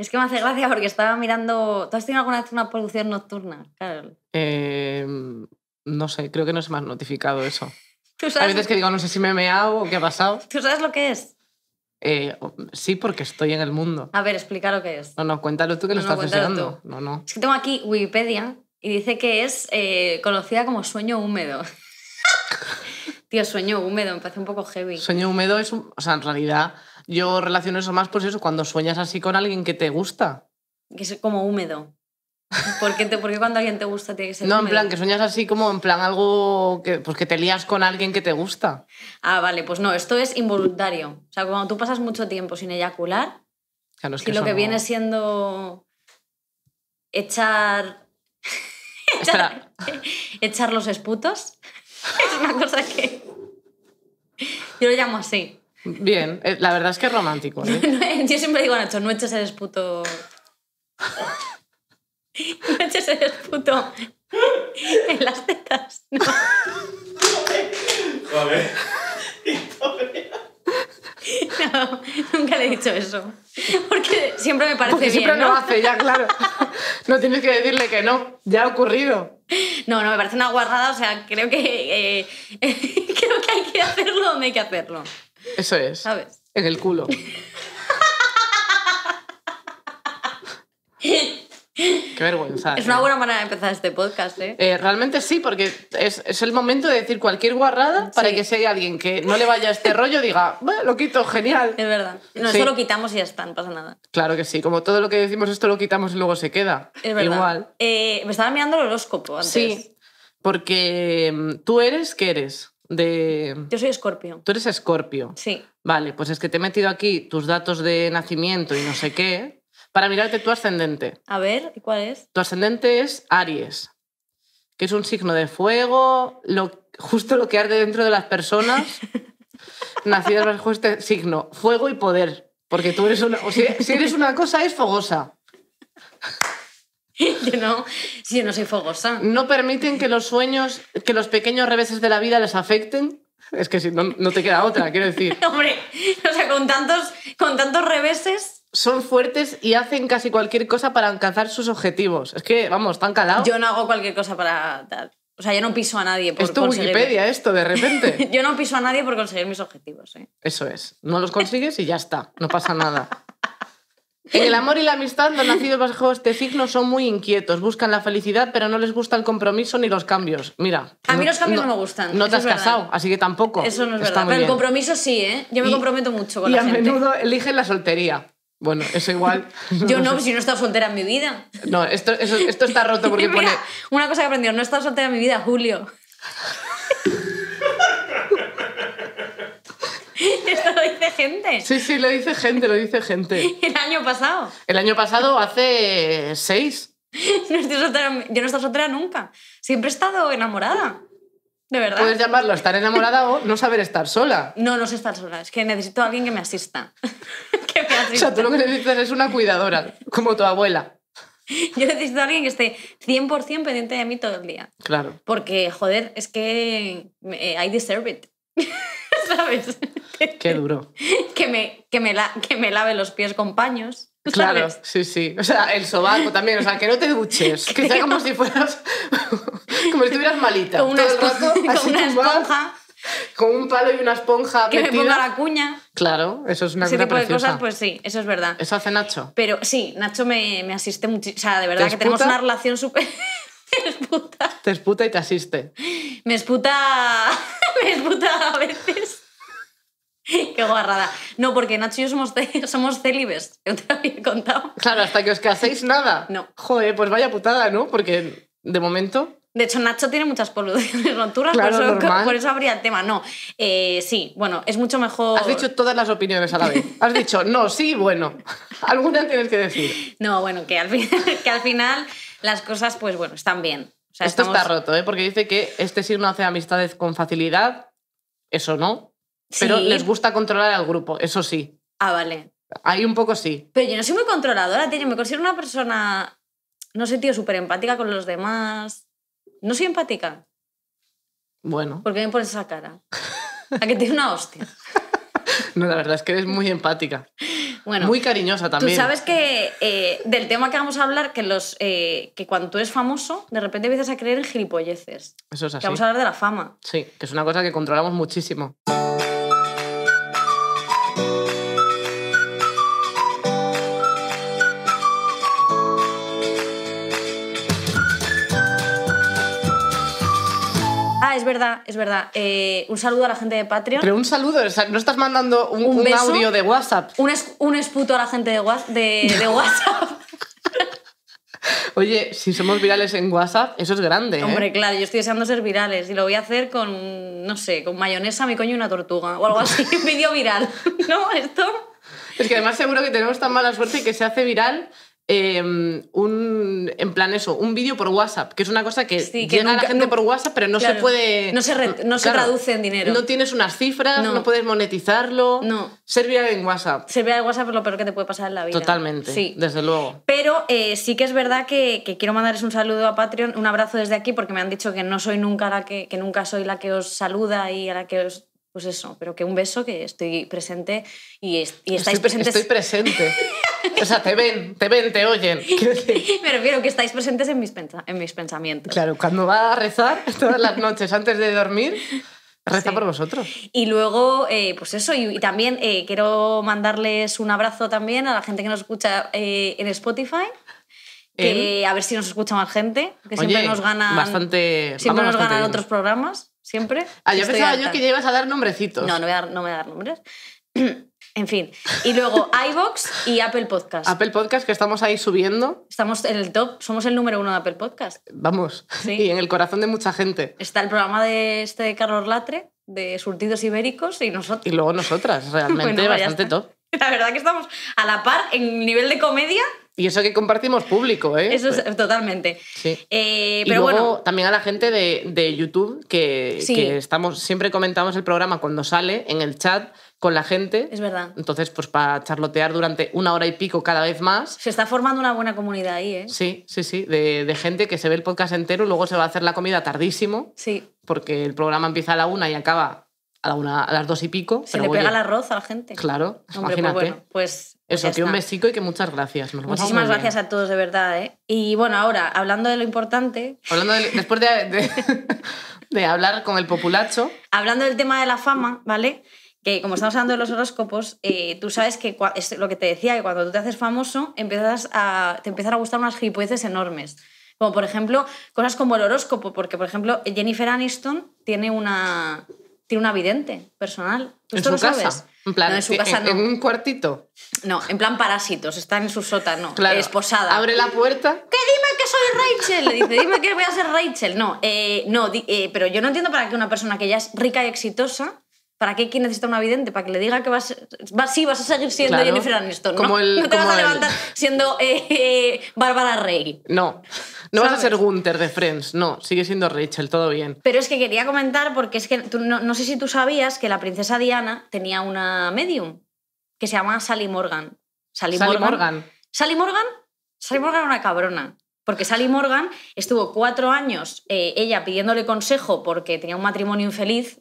Es que me hace gracia porque estaba mirando. ¿Tú has tenido alguna vez una producción nocturna, Carol? Eh, no sé, creo que no se me ha notificado eso. ¿Tú A veces que digo, no sé si me he meado o qué ha pasado. ¿Tú sabes lo que es? Eh, sí, porque estoy en el mundo. A ver, explica lo que es. No, no, cuéntalo tú que lo estás deseando. No, no. Es que tengo aquí Wikipedia y dice que es eh, conocida como sueño húmedo. Tío, sueño húmedo, me parece un poco heavy. Sueño húmedo es O sea, en realidad yo relaciono eso más, pues eso, cuando sueñas así con alguien que te gusta. Que es como húmedo. ¿Por qué, porque cuando alguien te gusta tiene que No, en plan, que sueñas así como en plan algo que, pues que te lías con alguien que te gusta. Ah, vale, pues no, esto es involuntario. O sea, cuando tú pasas mucho tiempo sin eyacular, y lo que viene siendo echar... echar... echar los esputos es una cosa que... Yo lo llamo así. Bien, eh, la verdad es que es romántico. ¿eh? Yo siempre digo Nacho, no eches ese desputo no eches el desputo en las tetas. No. No, nunca le he dicho eso. Porque siempre me parece siempre ¿no? lo hace, ya, claro. No tienes que decirle que no. Ya ha ocurrido. No, no, me parece una guarrada. O sea, creo que, eh, creo que hay que hacerlo donde hay que hacerlo. Eso es. ¿Sabes? En el culo. Qué vergüenza. Es ¿eh? una buena manera de empezar este podcast, ¿eh? eh realmente sí, porque es, el momento de decir cualquier guarrada para que si hay alguien que no le vaya a este rollo, diga, bueno, lo quito, genial. Es verdad. No, eso lo quitamos y ya está, no pasa nada. Claro que sí, como todo lo que decimos, esto lo quitamos y luego se queda. Es verdad. Igual. Eh, me estaba mirando el horóscopo antes. Sí, porque mm, tú eres, ¿qué eres? Yo soy escorpio. Tú eres escorpio. Sí. Vale, pues es que te he metido aquí tus datos de nacimiento y no sé qué para mirarte tu ascendente. A ver, ¿y cuál es? Tu ascendente es Aries, que es un signo de fuego, lo, justo lo que arde dentro de las personas nacidas bajo este signo, fuego y poder. Porque tú eres una... O si eres una cosa, es fogosa. Yo no, si no soy fogosa. No permiten que los sueños, que los pequeños reveses de la vida les afecten. Es que si no, no te queda otra, quiero decir. Hombre, o sea, con tantos, con tantos reveses. Son fuertes y hacen casi cualquier cosa para alcanzar sus objetivos. Es que, vamos, están calados. Yo no hago cualquier cosa para O sea, yo no piso a nadie por Esto conseguir... Wikipedia, esto, de repente. yo no piso a nadie por conseguir mis objetivos. ¿eh? Eso es. No los consigues y ya está. No pasa nada. En el amor y la amistad, los nacidos bajo este signo son muy inquietos, buscan la felicidad, pero no les gusta el compromiso ni los cambios. Mira. A mí los cambios no, me gustan. No te has casado, así que tampoco. Eso no es verdad. Pero el compromiso sí, ¿eh? Yo me comprometo mucho con la gente. Y a menudo eligen la soltería. Bueno, eso igual. Yo no, si no he estado soltera en mi vida. No, esto, esto está roto porque pone... Una cosa que he no he estado soltera en mi vida, Julio. Esto lo dice gente. Sí, sí, lo dice gente, lo dice gente. El año pasado. El año pasado, hace seis. yo no estoy soltera nunca. Siempre he estado enamorada. De verdad. Puedes llamarlo estar enamorada o no saber estar sola. No, no sé estar sola. Es que necesito a alguien que me asista. que me asista. O sea, tú lo que necesitas es una cuidadora, como tu abuela. Yo necesito a alguien que esté 100% pendiente de mí todo el día. Claro. Porque, joder, es que eh, I deserve it. ¿Sabes? Qué duro. que, me, que, me que me lave los pies con paños. Claro, sí, sí. O sea, el sobaco también, o sea, que no te duches, que sea como si fueras, como si estuvieras malita. Con una, esponja, con, una esponja con un palo y una esponja. Que me ponga la cuña. Claro, eso es una Ese tipo de cosas, pues sí, eso es verdad. Eso hace Nacho. Pero sí, Nacho me, me asiste muchísimo. O sea, de verdad que tenemos una relación súper. te esputa. Te esputa y te asiste. Me esputa. me esputa a veces. Qué guarrada. No, porque Nacho y yo somos, somos célibes. Yo te había contado. Claro, hasta que os caséis nada. No. Joder, pues vaya putada, ¿no? Porque de momento. De hecho, Nacho tiene muchas poluciones roturas, claro, por, eso, habría el tema. No, eh, sí, bueno, es mucho mejor. Has dicho todas las opiniones a la vez. Has dicho, no, sí, bueno. Alguna tienes que decir. No, bueno, que al, final, que al final las cosas, pues bueno, están bien. O sea, Esto está roto, ¿eh? porque dice que este signo hace amistades con facilidad. Eso no. Pero les gusta controlar al grupo, eso sí. Ah, vale. Ahí un poco sí. Pero yo no soy muy controladora, tío. me considero una persona, no sé, tío, súper empática con los demás. No soy empática. Bueno. ¿Por qué me pones esa cara? A que tiene una hostia. no, la verdad es que eres muy empática. muy cariñosa también. Tú sabes que eh, del tema que vamos a hablar, que, los, eh, que cuando tú eres famoso, de repente empiezas a creer en gilipolleces. Eso es así. Que vamos a hablar de la fama. Sí, que es una cosa que controlamos muchísimo. verdad, es verdad. Eh, un saludo a la gente de Patreon. Pero un saludo, no estás mandando un, audio de WhatsApp. Un, es, un, esputo a la gente de, WhatsApp. Oye, si somos virales en WhatsApp, eso es grande. ¿eh? Hombre, claro, yo estoy deseando ser virales y lo voy a hacer con, no sé, con mayonesa, mi coño y una tortuga o algo así, un vídeo viral. ¿No? Esto. Es que además seguro que tenemos tan mala suerte que se hace viral Em, un, en plan eso, un vídeo por WhatsApp, que es una cosa que, llega a la gente por WhatsApp, pero no se puede... No se, no se traduce en dinero. No tienes unas cifras, no, puedes monetizarlo. No. Ser en WhatsApp. Ser en WhatsApp es lo peor que te puede pasar en la vida. Totalmente, sí. desde luego. Pero eh, sí que es verdad que, quiero mandarles un saludo a Patreon, un abrazo desde aquí, porque me han dicho que no soy nunca la que, que nunca soy la que os saluda y a la que os pues eso, pero que un beso que estoy presente y, estáis presentes. Estoy presente. O sea, te ven, te ven, te oyen. Me refiero que estáis presentes en mis, en mis pensamientos. Claro, cuando va a rezar todas las noches antes de dormir, Reza por vosotros. Y luego, eh, pues eso, y, también eh, quiero mandarles un abrazo también a la gente que nos escucha eh, en Spotify. a ver si nos escucha más gente, que siempre nos ganan, bastante, siempre nos ganan otros programas, siempre. Ah, yo pensaba yo que ya ibas a dar nombrecitos. No, no, voy no voy a dar nombres. En fin. Y luego iBox y Apple Podcast. Apple Podcast, que estamos ahí subiendo. Estamos en el top, somos el número uno de Apple Podcast. Vamos. Y en el corazón de mucha gente. Está el programa de este de Carlos Latre, de Surtidos Ibéricos, y nosotros. Y luego nosotras, realmente bastante top. La verdad que estamos a la par en nivel de comedia. Y eso que compartimos público, ¿eh? Eso es, pues. totalmente. Sí. Eh, pero y luego, bueno. También a la gente de, YouTube, que, que estamos, siempre comentamos el programa cuando sale en el chat con la gente. Es verdad. Entonces, pues para charlotear durante una hora y pico cada vez más. Se está formando una buena comunidad ahí, ¿eh? Sí, sí, sí, de, gente que se ve el podcast entero, y luego se va a hacer la comida tardísimo. Sí. Porque el programa empieza a la una y acaba a, la una, a las dos y pico. Se le pega el arroz a la gente. Claro, Hombre, pues imagínate. bueno, pues, pues eso, que un besico y que muchas gracias. Muchísimas gracias a todos, de verdad. ¿eh? Y bueno, ahora, hablando de lo importante... Hablando después de, de hablar con el populacho... Hablando del tema de la fama, ¿vale? que como estamos hablando de los horóscopos, eh, tú sabes que es lo que te decía, que cuando tú te haces famoso empiezas a, te empiezan a gustar unas gilipolleces enormes. Como por ejemplo, cosas como el horóscopo, porque por ejemplo, Jennifer Aniston tiene una, tiene una vidente personal. ¿Tú lo sabes? En su casa en, un cuartito. No, en plan parásitos, está en su sótano, es posada. Abre la puerta. ¿Qué dime que soy Rachel? Le dice, dime que voy a ser Rachel. No, eh, no, eh, pero yo no entiendo para qué una persona que ya es rica y exitosa ¿Para qué quién necesita un vidente? Para que le diga que vas, vas sí, vas a seguir siendo Jennifer Aniston. ¿no? te vas a levantar siendo eh, eh, Bárbara Rey. No, no vas a ser Gunther de Friends. No, sigue siendo Rachel, todo bien. Pero es que quería comentar, porque es que no, sé si tú sabías que la princesa Diana tenía una medium que se llamaba Sally Morgan. Sally, Morgan. Sally Morgan. Sally Morgan era una cabrona. Porque Sally Morgan estuvo cuatro años eh, ella pidiéndole consejo porque tenía un matrimonio infeliz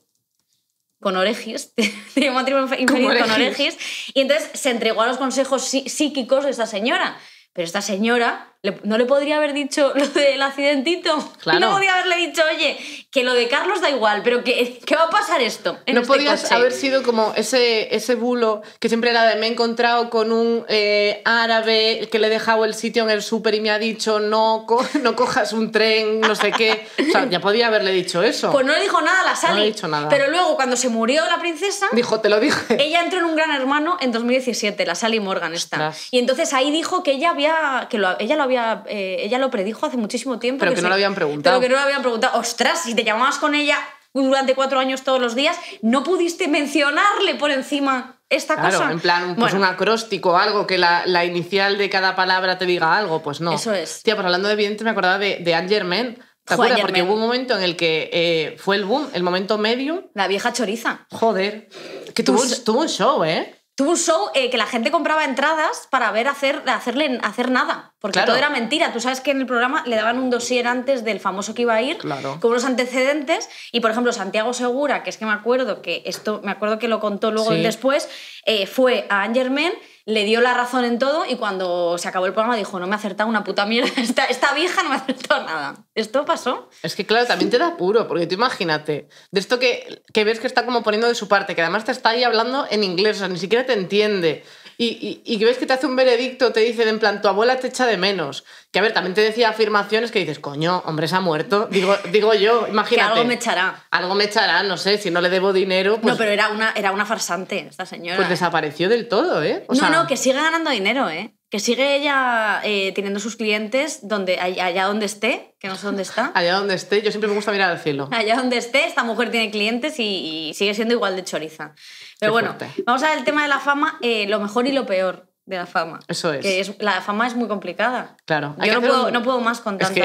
con Oregis, tenía matrimonio infeliz con Oregis, y entonces se entregó a los consejos psíquicos de esta señora. Pero esta señora no le podría haber dicho lo del accidentito. No podía haberle dicho, oye, que lo de Carlos da igual, pero que, ¿qué va a pasar esto. no este podía haber sido como ese, ese bulo que siempre era de me he encontrado con un eh, árabe que le he dejado el sitio en el súper y me ha dicho no, no cojas un tren, no sé qué. O sea, ya podía haberle dicho eso. Pues no le dijo nada a la Sally. No le dicho nada. Pero luego, cuando se murió la princesa. Dijo, te lo dije. Ella entró en un gran hermano en 2017, la Sally Morgan está. Y entonces ahí dijo que ella había. que lo, ella eh, ella lo predijo hace muchísimo tiempo. Pero que, no la habían preguntado. Pero que no lo habían preguntado. Ostras, si te llamabas con ella durante cuatro años todos los días, no pudiste mencionarle por encima esta claro, En plan, pues un acróstico, algo que la, la, inicial de cada palabra te diga algo, pues no. Eso es. Tía, pues hablando de evidente, me acordaba de, de Anne ¿Te acuerdas? Porque hubo un momento en el que eh, fue el boom, el momento medio. La vieja choriza. Joder. Que tuvo, pues tuvo un show, ¿eh? Tuvo un show eh, que la gente compraba entradas para ver hacer, hacerle, hacer nada. Porque todo era mentira. Tú sabes que en el programa le daban un dossier antes del famoso que iba a ir, con unos antecedentes. Y por ejemplo, Santiago Segura, que es que me acuerdo que esto, me acuerdo que lo contó luego y después, eh, fue a Angerman le dio la razón en todo y cuando se acabó el programa dijo, no me ha acertado una puta mierda, esta, vieja no me ha acertado nada. ¿Esto pasó? Es que claro, también te da puro porque tú imagínate, de esto que, que ves que está como poniendo de su parte, que además te está ahí hablando en inglés, o sea, ni siquiera te entiende y, y, ves que te hace un veredicto, te dice, en plan, tu abuela te echa de menos. Que a ver, también te decía afirmaciones que dices, coño, hombre, se ha muerto. Digo, digo yo, imagínate. Que algo me echará. Algo me echará, no sé, si no le debo dinero. Pues no, pero era una, era una farsante esta señora. Pues desapareció del todo, ¿eh? no, no, que sigue ganando dinero, ¿eh? que sigue ella eh, teniendo sus clientes donde, allá donde esté, que no sé dónde está. allá donde esté, yo siempre me gusta mirar al cielo. Allá donde esté, esta mujer tiene clientes y, sigue siendo igual de choriza. Pero bueno, vamos a ver el tema de la fama, eh, lo mejor y lo peor de la fama. Eso es. la fama es muy complicada. Claro. Yo no puedo, no puedo, más con, es que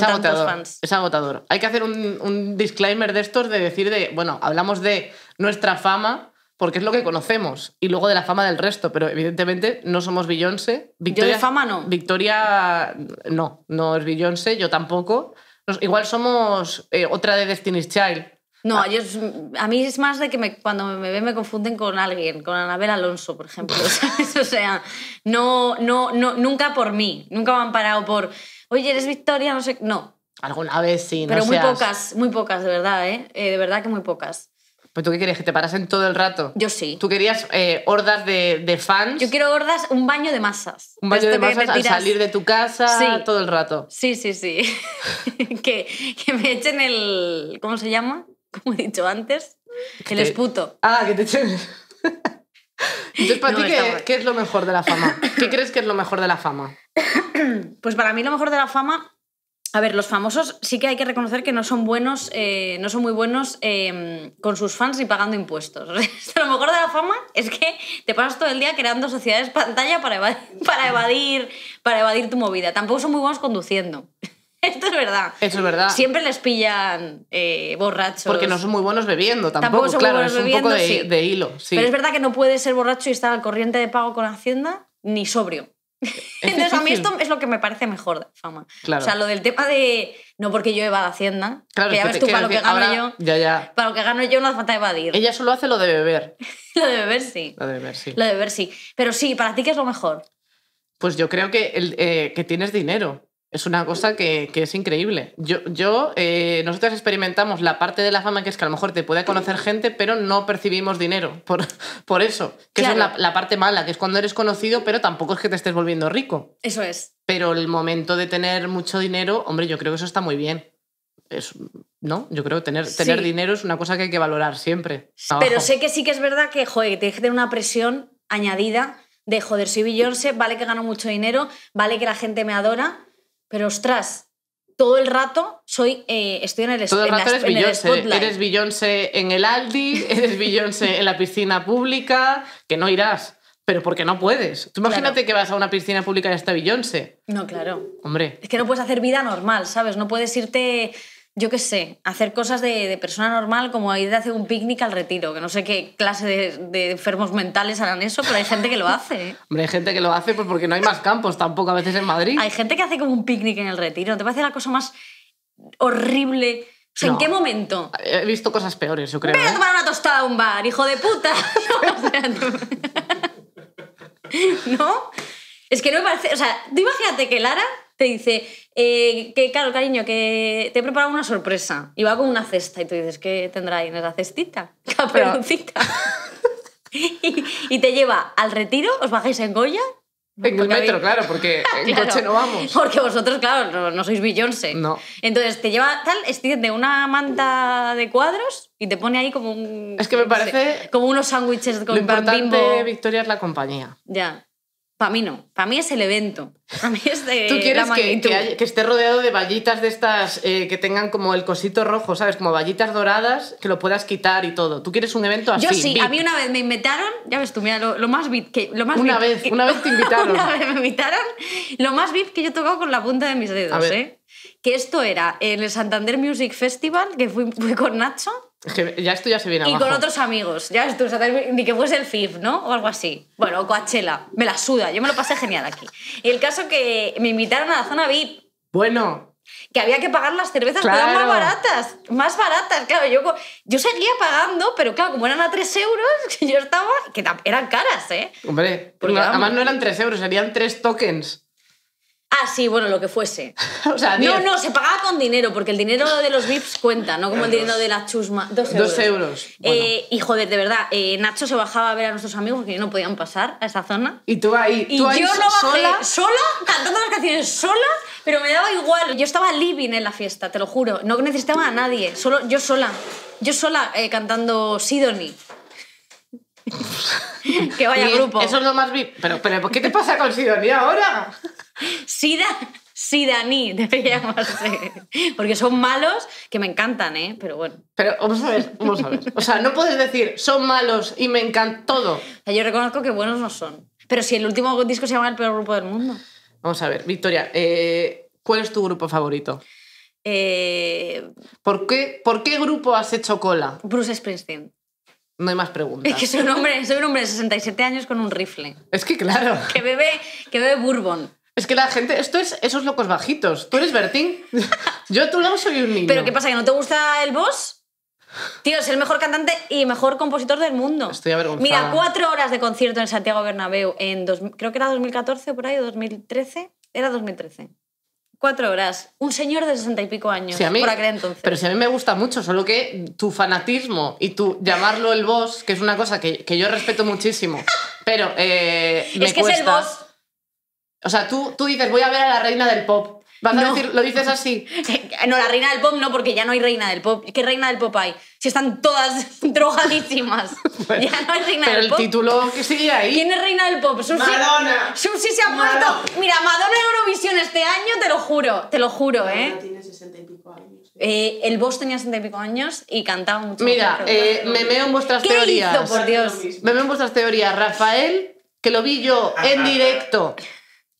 tantos fans. Es agotador. Hay que hacer un, un disclaimer de estos de decir de, bueno, hablamos de nuestra fama porque es lo que conocemos, y luego de la fama del resto, pero evidentemente no somos Beyoncé. Victoria, yo de fama no. Victoria no, no es Beyoncé, yo tampoco. igual somos eh, otra de Destiny's Child. No, a mí es más de que me, cuando me ven me confunden con alguien, con Anabel Alonso, por ejemplo. ¿sabes? O sea, no, no, no, nunca por mí, nunca me han parado por, oye, eres Victoria, no sé, no. Alguna vez sí, no Pero muy pocas, muy pocas, de verdad, ¿eh? eh de verdad que muy pocas. ¿Pero pues tú qué querías? ¿Que te parasen todo el rato? Yo sí. ¿Tú querías eh, hordas de, fans? Yo quiero hordas, un baño de masas. Un baño de masas al salir de tu casa todo el rato. Sí, sí, sí. que, me echen el... ¿Cómo se llama? Como he dicho antes. El esputo. Ah, que te echen... Entonces, ¿para ti qué, es lo mejor de la fama? ¿Qué crees que es lo mejor de la fama? Pues para mí lo mejor de la fama a ver, los famosos sí que hay que reconocer que no son buenos, eh, no son muy buenos em, con sus fans y pagando impuestos. lo mejor de la fama es que te pasas todo el día creando sociedades pantalla para evadir, para evadir, para evadir tu movida. Tampoco son muy buenos conduciendo. Esto es verdad. Eso es verdad. Siempre les pillan eh, borrachos. Porque no son muy buenos bebiendo tampoco. son un poco de, hilo. Pero es verdad que no puedes ser borracho y estar al corriente de pago con Hacienda ni sobrio. Entonces, a mí esto es lo que me parece mejor fama. O sea, lo del tema de. No porque yo a Hacienda. que ya tú, para lo que gano yo. Para lo que gano yo no hace falta evadir. Ella solo hace lo de beber. lo de beber sí. Lo de beber sí. Lo sí. Pero sí, ¿para ti qué es lo mejor? Pues yo creo que eh, tienes dinero. Es una cosa que, que es increíble. Yo, yo eh, nosotros experimentamos la parte de la fama que es que a lo mejor te puede conocer gente, pero no percibimos dinero por, por eso. Que es la, parte mala, que es cuando eres conocido, pero tampoco es que te estés volviendo rico. Eso es. Pero el momento de tener mucho dinero, hombre, yo creo que eso está muy bien. Es, ¿no? Yo creo que tener, tener dinero es una cosa que hay que valorar siempre. Pero sé que sí que es verdad que, joder, te de una presión añadida de joder, soy Beyoncé, vale que gano mucho dinero, vale que la gente me adora, pero ostras, todo el rato soy, eh, estoy en el Todo el rato eres Beyoncé. en el Aldi, eres Beyoncé en la piscina pública, que no irás, pero porque no puedes. Tú imagínate que vas a una piscina pública y está Beyoncé. No, claro. Hombre. Es que no puedes hacer vida normal, ¿sabes? No puedes irte yo qué sé, hacer cosas de, persona normal como ir a hacer un picnic al retiro, que no sé qué clase de, enfermos mentales harán eso, pero hay gente que lo hace. ¿eh? Hombre, hay gente que lo hace pues porque no hay más campos tampoco a veces en Madrid. Hay gente que hace como un picnic en el retiro, ¿te parece la cosa más horrible? ¿en qué momento? He visto cosas peores, yo creo. Voy a ¿eh? tomar una tostada a un bar, hijo de puta. ¿No? Es que no me parece... O sea, tú imagínate que Lara te dice, eh, que claro, cariño, que te he preparado una sorpresa. Y va con una cesta y tú dices, ¿qué tendrá ahí en esa cestita? La y, y, te lleva al retiro, os bajáis en Goya. En el metro, claro, porque en coche no vamos. Porque vosotros, claro, no, no sois Beyoncé. No. Entonces te lleva tal, extiende una manta de cuadros y te pone ahí como un. Es que me parece. como unos sándwiches con Lo importante, Victoria, es la compañía. Ya. Para mí no, para mí es el evento. Tú quieres que, esté rodeado de vallitas de estas eh, que tengan como el cosito rojo, ¿sabes? Como vallitas doradas que lo puedas quitar y todo. Tú quieres un evento así. Yo sí, a mí una vez me invitaron, ya ves tú, mira, lo, más VIP que. Lo más una vez, una vez te invitaron. una vez me invitaron, lo más VIP que yo he tocado con la punta de mis dedos, ¿eh? Que esto era en el Santander Music Festival, que fui, fui con Nacho ya esto ya se viene abajo. Y con otros amigos, ya esto, ni que fuese el FIF, ¿no? O algo así. Bueno, o Coachella, me la suda, yo me lo pasé genial aquí. Y el caso que me invitaron a la zona VIP. Bueno. Que había que pagar las cervezas, eran más baratas, más baratas, claro, yo, yo seguía pagando, pero claro, como eran a 3 euros, yo estaba, que eran caras, ¿eh? Hombre, Porque, no, además no eran 3 euros, serían 3 tokens. Ah, sí, bueno, lo que fuese. no, no, se pagaba con dinero, porque el dinero de los VIPs cuenta, no como el dinero de la chusma. Dos euros. Dos eh, y joder, de verdad, eh, Nacho se bajaba a ver a nuestros amigos que no podían pasar a esa zona. Y tú ahí, y yo no sola. cantando las canciones sola, pero me daba igual. Yo estaba living en la fiesta, te lo juro. No necesitaba a nadie, solo, yo sola. Yo sola eh, cantando Sidonie. que vaya grupo. Eso es lo más... pero, pero, ¿qué te pasa con Sidonia ahora? Sida... Sidani debería llamarse. Porque son malos que me encantan, ¿eh? Pero bueno. Pero vamos a ver, vamos a ver. O sea, no puedes decir son malos y me encanta todo. yo reconozco que buenos no son. Pero si el último disco se llama El peor grupo del mundo. Vamos a ver, Victoria, eh, ¿cuál es tu grupo favorito? Eh, ¿Por, qué, ¿Por qué grupo has hecho cola? Bruce Springsteen. No hay más preguntas. Es que soy un hombre, soy un hombre de 67 años con un rifle. Es que claro. Que bebe, que bebe bourbon. Es que la gente, esto es esos locos bajitos. Tú eres Bertín. Yo a tu lado soy un niño. ¿Pero qué pasa? ¿Que no te gusta el boss? Tío, es el mejor cantante y mejor compositor del mundo. Estoy avergonzada. Mira, cuatro horas de concierto en Santiago Bernabéu en creo que era 2014 por ahí, o 2013. Era 2013 horas. Un señor de sesenta y pico años, por aquel entonces. Pero si a mí me gusta mucho, solo que tu fanatismo y tu llamarlo el boss, que es una cosa que, yo respeto muchísimo, pero eh, me Es que es el boss. O sea, tú, tú dices, voy a ver a la reina del pop lo dices así. No, la reina del pop no, porque ya no hay reina del pop. ¿Qué reina del pop hay? Si están todas drogadísimas. ya no hay reina del pop. Pero el título que sigue ahí. ¿Quién es reina del pop? Susi. Madonna. Susi se ha muerto. Mira, Madonna Eurovisión este año, te lo juro. Te lo juro, ¿eh? tiene 60 y pico años. Eh, el boss tenía 60 y pico años y cantaba mucho. Mira, eh, me veo en vuestras ¿Qué teorías. Hizo, por Dios? Me veo en vuestras teorías. Rafael, que lo vi yo ah, en ah, directo ah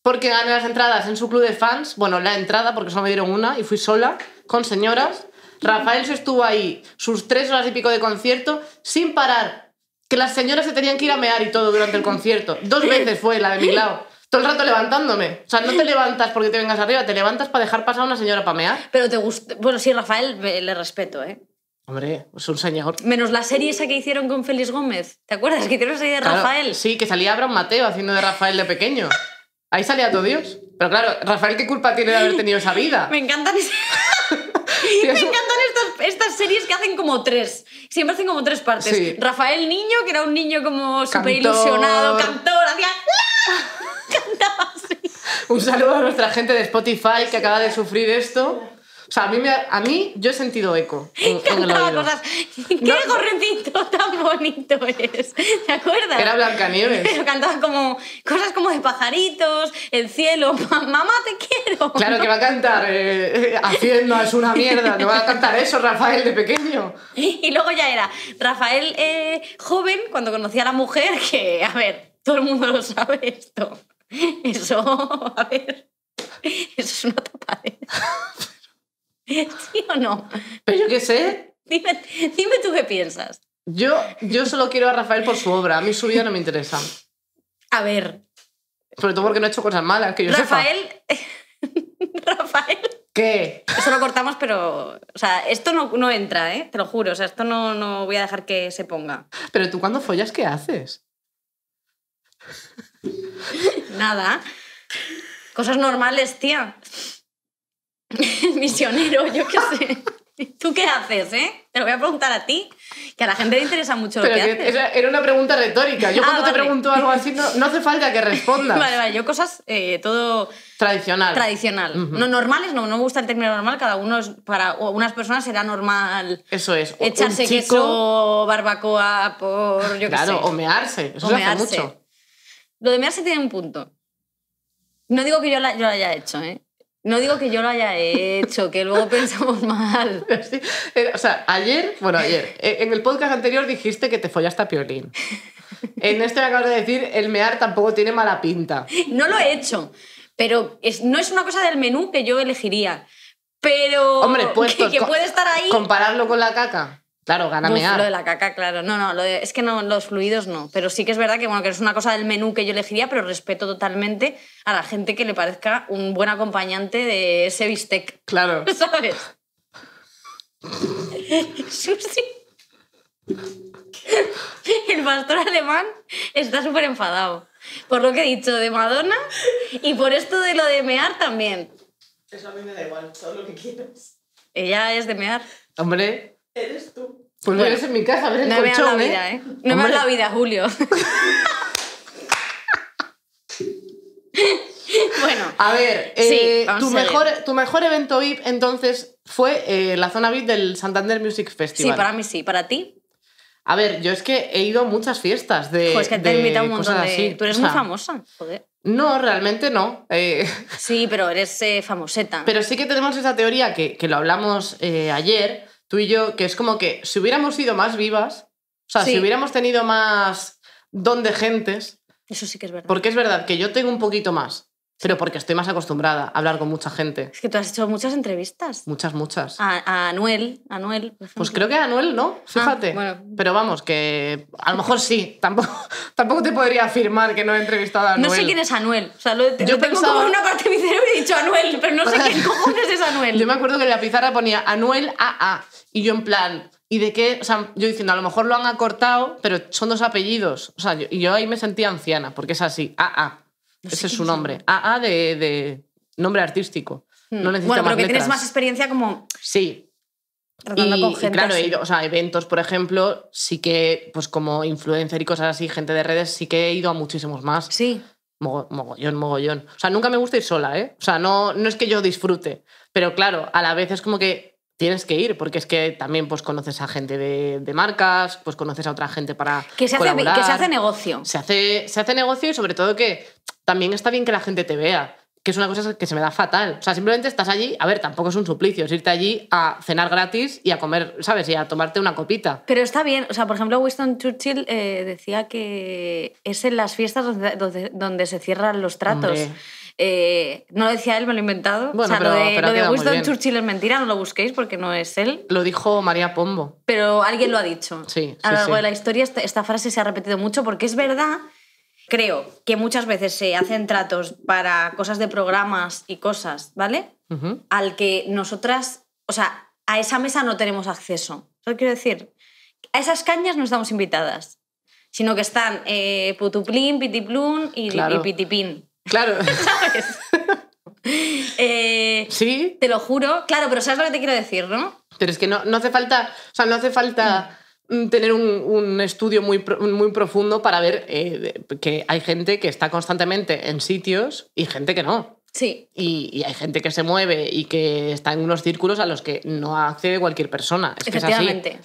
porque gané las entradas en su club de fans, bueno, la entrada porque solo me dieron una y fui sola con señoras. Rafael se estuvo ahí sus tres horas y pico de concierto sin parar, que las señoras se tenían que ir a mear y todo durante el concierto. Dos veces fue la de mi lado. Todo el rato levantándome. O sea, no te levantas porque te vengas arriba, te levantas para dejar pasar a una señora para mear. Pero te gusta... Bueno, sí, Rafael, le respeto, ¿eh? Hombre, es un señor. Menos la serie esa que hicieron con Félix Gómez. ¿Te acuerdas? Que hicieron la serie de Rafael. Sí, que salía Abraham Mateo haciendo de Rafael de pequeño. Ahí salía todo Dios. Pero claro, Rafael, ¿qué culpa tiene de haber tenido esa vida? Me encantan, estas, series que hacen como tres. Siempre hacen como tres partes. Rafael niño, que era un niño como súper ilusionado, cantor, hacía... ¡ah! Cantaba así. Un saludo a nuestra gente de Spotify que acaba de sufrir esto. O sea, a mí, a mí yo he sentido eco. En, el oído. Cosas. ¡Qué no. tan bonito es! ¿Te acuerdas? Era Blancanieves. Pero cantaba como cosas como de pajaritos, el cielo, mamá te quiero. Claro que va a cantar eh, eh, Haciendo es una mierda, no va a cantar eso Rafael de pequeño. Y luego ya era Rafael eh, joven, cuando conocía a la mujer, que, a ver, todo el mundo lo sabe esto. Eso, a ver, eso es una tapadera. ¿Sí o no? Pero pues yo qué sé. Dime, tú qué piensas. Yo, yo solo quiero a Rafael por su obra. A mí su vida no me interesa. A ver. Sobre todo porque no he hecho cosas malas, que yo Rafael... Rafael... ¿Qué? Eso lo cortamos, pero... O sea, esto no, no entra, ¿eh? Te lo juro. O sea, esto no, no voy a dejar que se ponga. Pero tú cuando follas, ¿qué haces? Nada. Cosas normales, tía. misionero, yo qué sé. ¿Tú qué haces, eh? Te lo voy a preguntar a ti, que a la gente le interesa mucho lo que, haces. Era una pregunta retórica. Yo ah, cuando te pregunto algo así, no, hace falta que respondas. vale, vale, yo cosas eh, todo... Tradicional. Tradicional. No, normales no, no me gusta el término normal. Cada uno, para unas personas será normal... Eso es. echarse queso, barbacoa, por... Yo qué sé. o mearse. hace mucho. Lo de mearse tiene un punto. No digo que yo, yo lo haya hecho, ¿eh? No digo que yo lo haya hecho, que luego pensamos mal. Eh, o sea, ayer, bueno, ayer, eh, en el podcast anterior dijiste que te follaste a Piolín. En este me acabas de decir, el mear tampoco tiene mala pinta. No lo he hecho, pero es, no es una cosa del menú que yo elegiría. Pero Hombre, puesto, que pues, puede estar ahí. Compararlo con la caca. Claro, gana mear. Lo de la caca, claro. No, no, es que no, los fluidos no. Pero sí que es verdad que, bueno, que es una cosa del menú que yo elegiría, pero respeto totalmente a la gente que le parezca un buen acompañante de ese bistec. Claro. ¿Sabes? Susi. El pastor alemán está súper enfadado. Por lo que he dicho de Madonna y por esto de lo de mear también. Eso a mí me da igual, todo lo que quieras. Ella es de mear. Hombre, Eres tú. Pues en mi casa, ves el no colchón, me ¿eh? la Vida, ¿eh? No la vida, Julio. bueno. A ver, eh, tu, mejor, tu mejor evento VIP entonces fue eh, la zona VIP del Santander Music Festival. Sí, para mí sí. ¿Para ti? A ver, yo es que he ido a muchas fiestas de. Pues que te he un montón de. Así. Tú eres muy famosa, joder. No, realmente no. Sí, pero eres famoseta. Pero sí que tenemos esa teoría que, lo hablamos ayer, tú y yo, que es como que si hubiéramos sido más vivas, o sea, si hubiéramos tenido más don de gentes. Eso sí que es verdad. Porque es verdad que yo tengo un poquito más, pero porque estoy más acostumbrada a hablar con mucha gente. Es que tú has hecho muchas entrevistas. Muchas, muchas. A, Anuel, Anuel. pues creo que a Anuel no, ah, fíjate. Pero vamos, que a lo mejor sí. Tampoco, tampoco te podría afirmar que no he entrevistado a Anuel. No sé quién es Anuel. yo tengo como una parte de mi cerebro y he dicho Anuel, pero no sé quién cojones es Anuel. Yo me acuerdo que en la pizarra ponía Anuel AA. Y yo en plan, ¿y de qué? O sea, yo diciendo, a lo mejor lo han acortado, pero son dos apellidos. O sea, y yo ahí me sentía anciana, porque es así, AA. Pues Ese es su nombre. AA ah, de, nombre artístico. Hmm. No necesita bueno, pero que tienes más experiencia como. Sí. Y, claro, he ido, o sea, eventos, por ejemplo, sí que, pues como influencer y cosas así, gente de redes, sí que he ido a muchísimos más. Sí. Mogollón, mogollón. O sea, nunca me gusta ir sola, ¿eh? O sea, no, no es que yo disfrute, pero claro, a la vez es como que tienes que ir, porque es que también pues, conoces a gente de, marcas, pues conoces a otra gente para. Que se, hace, que se hace negocio. Se hace, se hace negocio y sobre todo que también está bien que la gente te vea, que es una cosa que se me da fatal. O sea, simplemente estás allí, a ver, tampoco es un suplicio, es irte allí a cenar gratis y a comer, ¿sabes? Y a tomarte una copita. Pero está bien, o sea, por ejemplo, Winston Churchill eh, decía que es en las fiestas donde, se cierran los tratos. Eh, no lo decía él, me lo he inventado. Bueno, o sea, lo de, lo de Winston Churchill es mentira, no lo busquéis porque no es él. Lo dijo María Pombo. Pero alguien lo ha dicho. Sí, a lo largo de la historia esta frase se ha repetido mucho porque es verdad creo que muchas veces se hacen tratos para cosas de programas y cosas, ¿vale? Al que nosotras, o sea, a esa mesa no tenemos acceso. Eso quiero decir, a esas cañas no estamos invitadas, sino que están eh, Putuplín, Pitiplún y, Pitipín. Claro. ¿Sabes? Eh, sí. Te lo juro. Claro, pero sabes lo que te quiero decir, ¿no? Pero es que no hace falta, o sea, no hace falta mm. Mm, tener un, estudio muy, muy, profundo para ver eh, que hay gente que está constantemente en sitios y gente que no. Sí. Y, hay gente que se mueve y que está en unos círculos a los que no accede cualquier persona. Es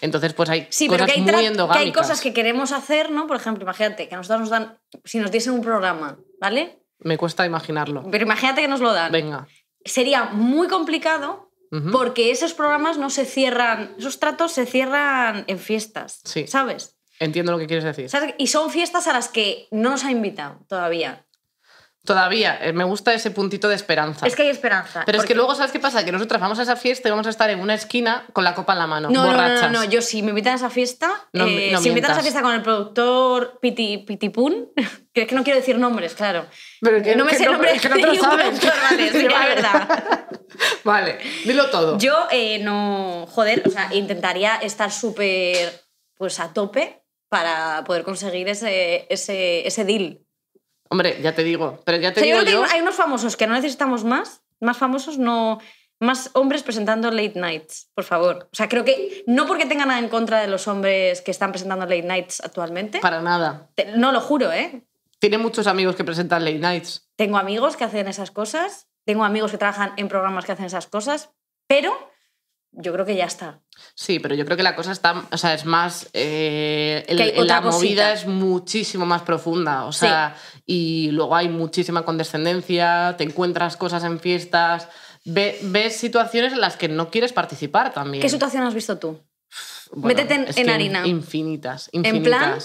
Entonces, pues hay cosas que hay cosas que queremos hacer, ¿no? Por ejemplo, imagínate que a nosotros nos dan, si nos diesen un programa, ¿vale? Me cuesta imaginarlo. Pero imagínate que nos lo dan. Venga. Sería muy complicado porque esos programas no se cierran, esos tratos se cierran en fiestas, ¿sabes? Entiendo lo que quieres decir. Y son fiestas a las que no nos ha invitado todavía. Todavía, eh, me gusta ese puntito de esperanza. Es que hay esperanza. Pero es que luego, ¿sabes qué pasa? Que nosotras vamos a esa fiesta y vamos a estar en una esquina con la copa en la mano, borrachas. No, no, no, yo si me invitan a esa fiesta, eh, si me invitan a esa fiesta con el productor Piti, Pitipun, que es que no quiero decir nombres, claro. Pero que, no me sé nombres que no lo sabes. vale, la verdad. vale, dilo todo. Yo eh, no, joder, o sea, intentaría estar súper, pues a tope para poder conseguir ese, ese, ese deal Hombre, ya te digo, pero ya te digo Hay, unos famosos que no necesitamos más, más famosos no más hombres presentando late nights, por favor. O sea, creo que no porque tenga nada en contra de los hombres que están presentando late nights actualmente. Para nada. no lo juro, ¿eh? Tiene muchos amigos que presentan late nights. Tengo amigos que hacen esas cosas, tengo amigos que trabajan en programas que hacen esas cosas, pero yo creo que ya está. Sí, pero yo creo que la cosa está, o sea, es más, eh, la movida es muchísimo más profunda, o sea, y luego hay muchísima condescendencia, te encuentras cosas en fiestas, ves situaciones en las que no quieres participar también. ¿Qué situación has visto tú? Métete en, harina. Infinitas, infinitas. En plan,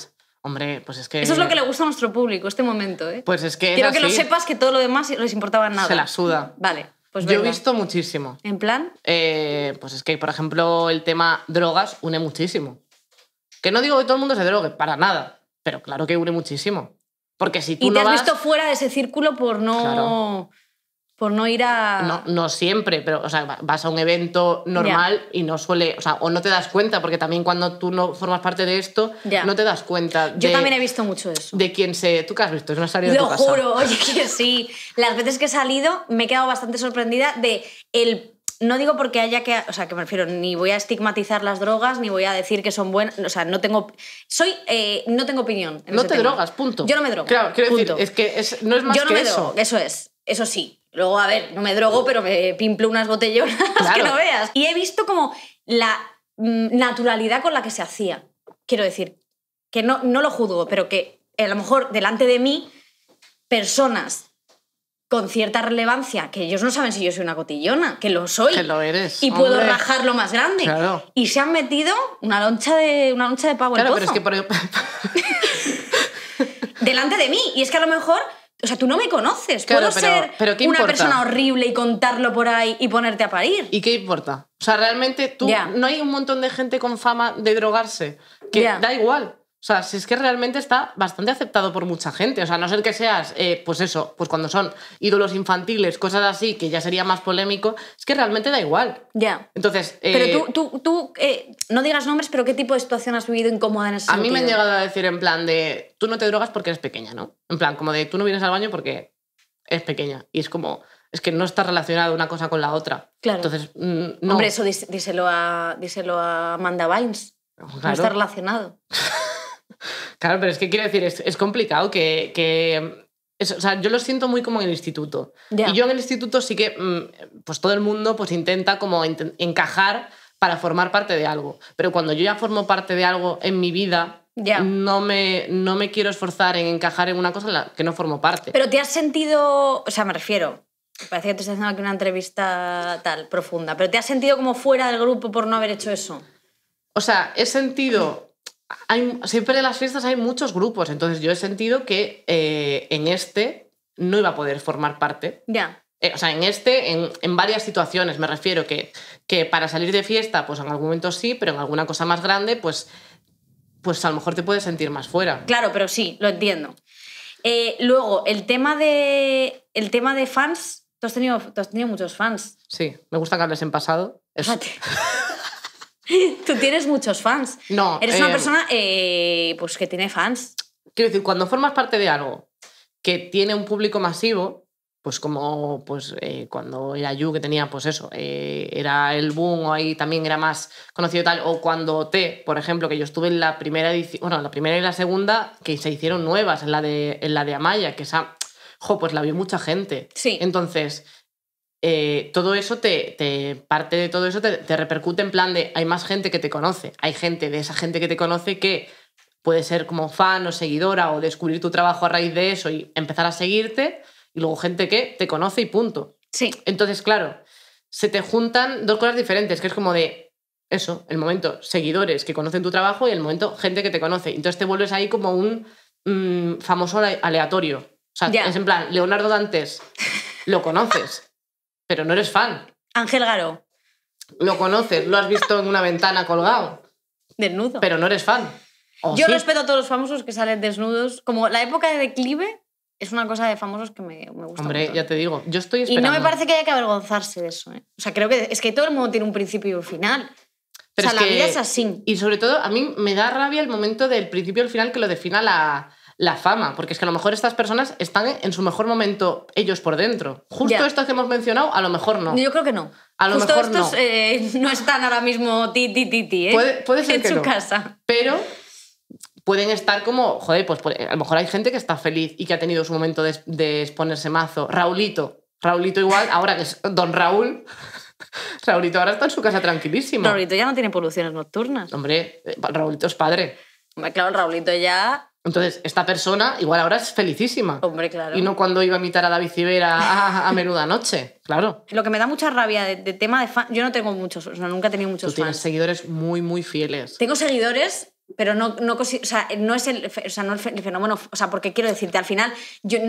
Hombre, pues es que. Eso es lo que le gusta a nuestro público, este momento, ¿eh? Pues es que. Quiero que lo sepas que todo lo demás les importaba nada. Se la suda. Vale. Pues Yo he visto muchísimo. ¿En plan? Eh, pues es que, por ejemplo, el tema drogas une muchísimo. Que no digo que todo el mundo se drogue, para nada. Pero claro que une muchísimo. Porque si tú y te has visto fuera de ese círculo por no por no ir a... No, no siempre, pero vas a un evento normal y no suele, o sea, o no te das cuenta, porque también cuando tú no formas parte de esto, no te das cuenta. Yo también he visto mucho eso. De quién se... ¿Tú qué has visto? Es una salida. Lo juro, oye, que sí. Las veces que he salido me he quedado bastante sorprendida de el... No digo porque haya que... O sea, que me refiero, ni voy a estigmatizar las drogas, ni voy a decir que son buenas... O sea, no tengo... Soy... Eh, no tengo opinión. no te drogas, punto. Yo no me drogo. Claro, quiero decir, es que no es más que eso. eso es. Eso sí, Luego, a ver, no me drogo, pero me pimplo unas botellonas que no veas. Y he visto como la mm, naturalidad con la que se hacía. Quiero decir, que no, no lo juzgo, pero que a lo mejor delante de mí, personas con cierta relevancia, que ellos no saben si yo soy una cotillona, que lo soy. Que lo eres. Y puedo bajarlo lo más grande. Y se han metido una loncha de, una loncha de pavo Claro, pero es que por... delante de mí. Y es que a lo mejor o sea, tú no me conoces. Puedo ser una persona horrible y contarlo por ahí y ponerte a parir. ¿Y qué importa? O sea, realmente tú. No hay un montón de gente con fama de drogarse. Que da igual. O sea, si es que realmente está bastante aceptado por mucha gente. O sea, a no ser que seas, eh, pues eso, pues cuando son ídolos infantiles, cosas así, que ya sería más polémico, es que realmente da igual. Ya. Entonces. pero eh, tú, tú, tú eh, no digas nombres, pero ¿qué tipo de situación has vivido incómoda en ese A mí me han llegado a decir en plan de, tú no te drogas porque eres pequeña, ¿no? En plan, como de, tú no vienes al baño porque es pequeña. Y es como, es que no está relacionada una cosa con la otra. Claro. Entonces, mm, no. Hombre, eso díselo a, díselo a Amanda Bynes. No está relacionado. Claro, pero es que quiero decir, es, complicado que, que o sea, yo lo siento muy como en el instituto. Y yo en el instituto sí que, mm, pues todo el mundo pues intenta como encajar para formar parte de algo. Pero cuando yo ya formo parte de algo en mi vida, ya no, me, no me quiero esforzar en encajar en una cosa en la que no formo parte. Pero te has sentido, o sea, me refiero, parece que te estás haciendo aquí una entrevista tal, profunda, pero te has sentido como fuera del grupo por no haber hecho eso. O sea, he sentido siempre en las fiestas hay muchos grupos, entonces yo he sentido que eh, en este no iba a poder formar parte. Ya. Eh, o sea, en este, en, en, varias situaciones, me refiero que, que para salir de fiesta, pues en algún momento sí, pero en alguna cosa más grande, pues, pues a lo mejor te puedes sentir más fuera. Claro, pero sí, lo entiendo. Eh, luego, el tema de, el tema de fans, tú has, tenido, has tenido muchos fans. Sí, me gusta que hables en pasado. Tú tienes muchos fans. No. Eres una eh, persona eh, pues que tiene fans. Quiero decir, cuando formas parte de algo que tiene un público masivo, pues como pues, eh, cuando era Yu que tenía, pues eso, era el boom o ahí también era más conocido tal, o cuando T, por ejemplo, que yo estuve en la primera edición, bueno, la primera y la segunda, que se hicieron nuevas, en la de, en la de Amaya, que esa, jo, pues la vio mucha gente. Sí. Entonces, eh, todo eso te, parte de todo eso te, repercute en plan de hay más gente que te conoce, hay gente de esa gente que te conoce que puede ser como fan o seguidora o descubrir tu trabajo a raíz de eso y empezar a seguirte y luego gente que te conoce y punto. Sí. Entonces, claro, se te juntan dos cosas diferentes, que es como de eso, el momento seguidores que conocen tu trabajo y el momento gente que te conoce. Entonces te vuelves ahí como un mm, famoso aleatorio. O sea, es en plan, Leonardo Dantes, lo conoces. Pero no eres fan. Ángel Garo. Lo conoces, lo has visto en una ventana colgado. Desnudo. Pero no eres fan. Yo respeto a todos los famosos que salen desnudos. Como la época de declive es una cosa de famosos que me, gusta. Hombre, ya te digo, yo estoy esperando. Y no me parece que haya que avergonzarse de eso. ¿eh? O sea, creo que es que todo el mundo tiene un principio y un final. Pero o sea, la vida es así. Y sobre todo, a mí me da rabia el momento del principio al final que lo defina la, la fama, porque es que a lo mejor estas personas están en su mejor momento ellos por dentro. Justo esto que hemos mencionado, a lo mejor no. Yo creo que no. A lo mejor estos, no. estos eh, no están ahora mismo ti, ti, ti, ¿eh? puede, en su casa. Pero pueden estar como, joder, pues, pues a lo mejor hay gente que está feliz y que ha tenido su momento de, de exponerse mazo. Raulito, Raulito igual, ahora que es don Raúl. Raulito ahora está en su casa tranquilísimo. Raulito ya no tiene poluciones nocturnas. Hombre, eh, Raulito es padre. Claro, Raulito ya entonces, esta persona igual ahora es felicísima. Hombre, claro. Y no cuando iba a imitar a David Civera a, menuda noche, claro. Lo que me da mucha rabia de, tema de fan... Yo no tengo muchos, o nunca he tenido muchos Tú seguidores muy, muy fieles. Tengo seguidores pero no, es el, fenómeno, porque quiero decirte, al final yo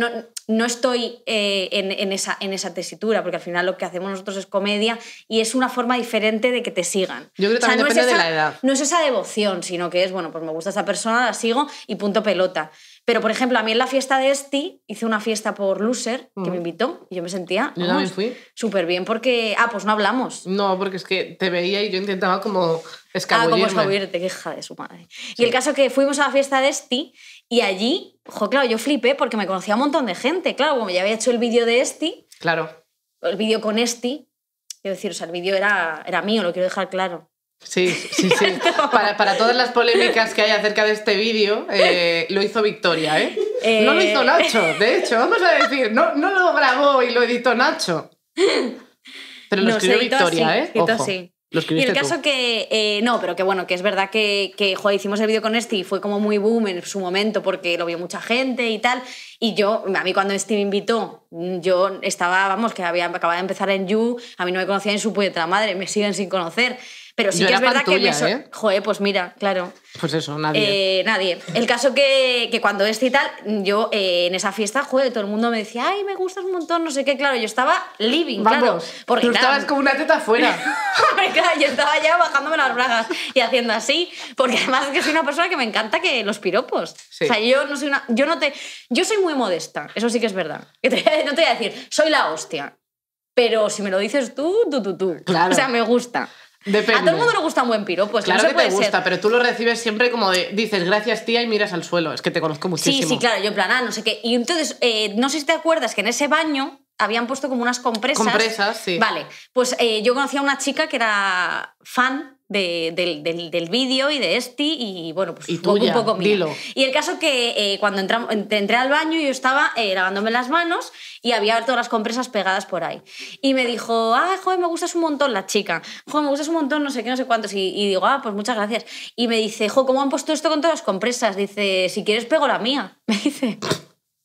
no, estoy eh, en, esa, tesitura, porque al final lo que hacemos nosotros es comedia y es una forma diferente de que te sigan. Yo creo que no depende es de la edad. No es esa devoción, sino que es, bueno, pues me gusta esa persona, la sigo y punto pelota. Pero, por ejemplo, a mí en la fiesta de Esti hice una fiesta por Loser, que me mm. invitó, y yo me sentía súper bien porque... Ah, pues no hablamos. No, porque es que te veía y yo intentaba como escabullirme. Ah, como escabullirte, te hija de su madre. Y el caso es que fuimos a la fiesta de Esti y allí, ojo, claro, yo flipé porque me conocía un montón de gente. Claro, como ya había hecho el vídeo de Esti... Claro. El vídeo con Esti. Quiero decir, o sea, el vídeo era, era mío, lo quiero dejar claro. Sí, sí, sí. Para, todas las polémicas que hay acerca de este vídeo, eh, lo hizo Victoria, ¿eh? ¿eh? No lo hizo Nacho, de hecho, vamos a decir, no, no lo grabó y lo editó Nacho. Pero lo escribió Victoria, ¿eh? Ojo. y el caso que, eh, no, pero que bueno, que es verdad que, que hicimos el vídeo con este y fue como muy boom en su momento porque lo vio mucha gente y tal. Y yo, a mí cuando Steve me invitó, yo estaba, vamos, que había acabado de empezar en You, a mí no me conocía en su puñetera madre, me siguen sin conocer. Pero sí que es verdad que eso ¿eh? Joder, pues mira, claro. Pues eso, nadie. Eh, nadie. El caso que, que cuando es este y tal, yo eh, en esa fiesta, joder, todo el mundo me decía, ay, me gustas un montón, no sé qué, claro, yo estaba living, claro. Porque, tú estabas como una teta afuera. claro, yo estaba ya bajándome las bragas y haciendo así, porque además es que soy una persona que me encanta que los piropos. O sea, yo no soy una... Yo no te... Yo soy muy modesta, eso sí que es verdad. no te voy a decir, soy la hostia. Pero si me lo dices tú, tú, tú, tú. Claro. O sea, me gusta. A todo el mundo le gusta un buen piro, pues claro que te gusta, pero tú lo recibes siempre como de, dices gracias tía y miras al suelo, es que te conozco muchísimo. Sí, sí, claro, yo en plan, ah, no sé qué. Y entonces, eh, no sé si te acuerdas que en ese baño habían puesto como unas compresas. Compresas, sí. Vale, pues eh, yo conocí a una chica que era fan del, del, del vídeo y de este y bueno, pues un poco mío Y el caso que eh, cuando entré al baño yo estaba eh, lavándome las manos y había todas las compresas pegadas por ahí. Y me dijo, ah, joder, me gustas un montón la chica, joder, me gustas un montón no sé qué, no sé cuántos. Y, digo, ah, pues muchas gracias. Y me dice, jo, ¿cómo han puesto esto con todas las compresas? Dice, si quieres pego la mía. Me dice...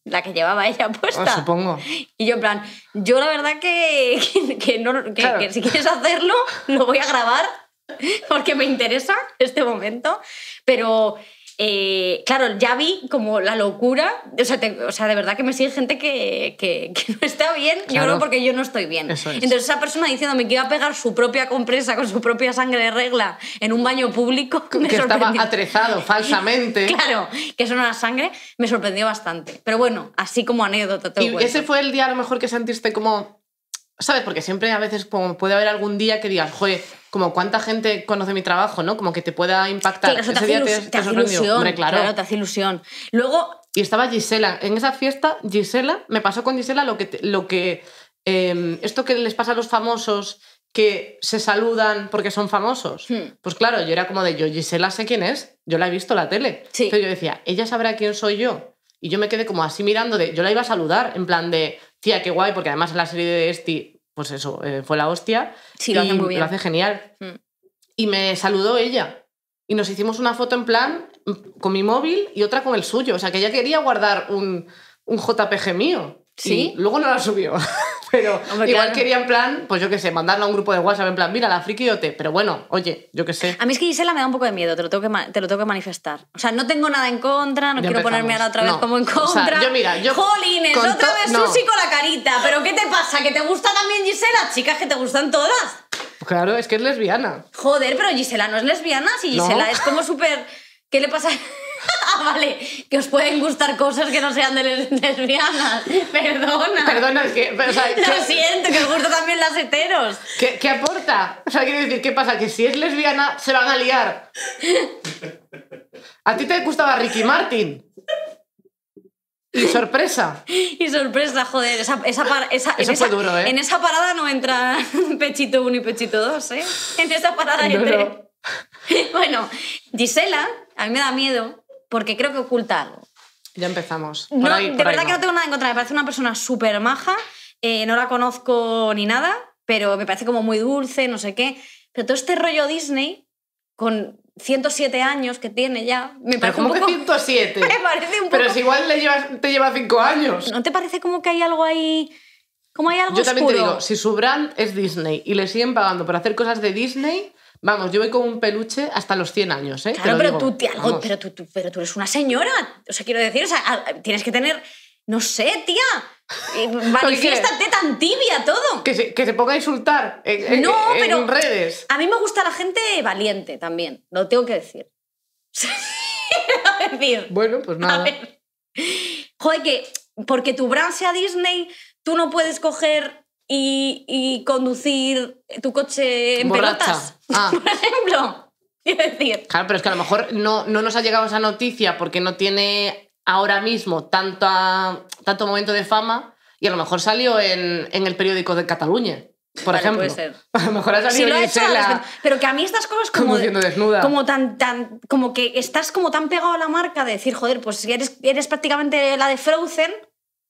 la que llevaba ella puesta. Ah, supongo. Y yo en plan, yo la verdad que, que, no, que si quieres hacerlo, lo voy a grabar porque me interesa este momento, pero eh, claro, ya vi como la locura, o sea, de verdad que me sigue gente que, que, no está bien, yo creo porque yo no estoy bien. Entonces esa persona diciéndome que iba a pegar su propia compresa con su propia sangre de regla en un baño público, que estaba atrezado falsamente. claro, que eso no era sangre, me sorprendió bastante. Pero bueno, así como anécdota. y ese fue el día a lo mejor que sentiste como, ¿sabes? Porque siempre a veces puede haber algún día que digas, joder como cuánta gente conoce mi trabajo, ¿no? Como que te pueda impactar. Claro, te hace ilusión, claro. te ilusión. Luego... Y estaba Gisela. En esa fiesta, Gisela, me pasó con Gisela lo que... Lo que em, esto que les pasa a los famosos que se saludan porque son famosos. Hmm. Pues claro, yo era como de yo, Gisela sé quién es, yo la he visto en la tele. Entonces yo decía, ella sabrá quién soy yo. Y yo me quedé como así mirando de, yo la iba a saludar, en plan de, tía, qué guay, porque además en la serie de Esti pues eso, eh, fue la hostia. Sí, lo hace muy genial. Mm. Y me saludó ella. Y nos hicimos una foto en plan mm, con mi móvil y otra con el suyo. O sea, que ella quería guardar un, un JPG mío. Sí. luego no la subió. pero igual quería en plan, pues yo qué sé, mandarla a un grupo de WhatsApp en plan, mira, la frikiote. Pero bueno, oye, yo qué sé. A mí es que Gisela me da un poco de miedo, te lo tengo que, te lo tengo manifestar. O sea, no tengo nada en contra, no quiero ponerme ahora otra vez como en contra. yo mira, yo. Jolines, otra vez no. Susi con la carita. ¿Pero qué te pasa? ¿Que te gusta también Gisela? Chicas, que te gustan todas. Pues claro, es que es lesbiana. Joder, pero Gisela no es lesbiana. Si Gisela es como súper. ¿Qué le pasa? Ah, vale, que os pueden gustar cosas que no sean de lesbianas. Perdona. Perdona, es que. Lo siento, que os gustan también las heteros. ¿Qué, aporta? O sea, quiero decir, ¿qué pasa? Que si es lesbiana, se van a liar. ¿A ti te gustaba Ricky Martin? Y sorpresa. Y sorpresa, joder. Esa, esa, Eso en esa, duro, ¿eh? En esa parada no entra pechito 1 y pechito dos, ¿eh? En esa parada no, Bueno, Gisela, a mí me da miedo porque creo que oculta algo. Ya empezamos. de verdad que no tengo nada en contra, me parece una persona súper maja, eh, no la conozco ni nada, pero me parece como muy dulce, no sé qué. Pero todo este rollo Disney, con 107 años que tiene ya, me parece un poco... que 107? me parece un poco... Pero si igual te lleva 5 años. ¿No te parece como que hay algo ahí... Como hay algo Yo también te digo, si su brand es Disney y le siguen pagando por hacer cosas de Disney, Vamos, yo voy con un peluche hasta los 100 años, ¿eh? Claro, pero tú, pero, tú, pero tú eres una señora. O sea, quiero decir, ah, tienes que tener. No sé, tía. Eh, pues, manifiéstate tan tibia todo. Que se, que se ponga a insultar en, no, pero redes. A mí me gusta la gente valiente también, lo tengo que decir. decir bueno, pues nada. A ver. Joder, que porque tu brand sea Disney, tú no puedes coger y, conducir tu coche en pelotas, ah. por ejemplo. decir. Claro, pero es que a lo mejor no, no nos ha llegado esa noticia porque no tiene ahora mismo tanto, tanto momento de fama y a lo mejor salió en, en el periódico de Cataluña. Por ejemplo. Puede ser. A lo mejor ha salido Pero que a mí estas cosas como. Como tan, tan. Como que estás como tan pegado a la marca de decir, joder, pues eres, eres prácticamente la de Frozen.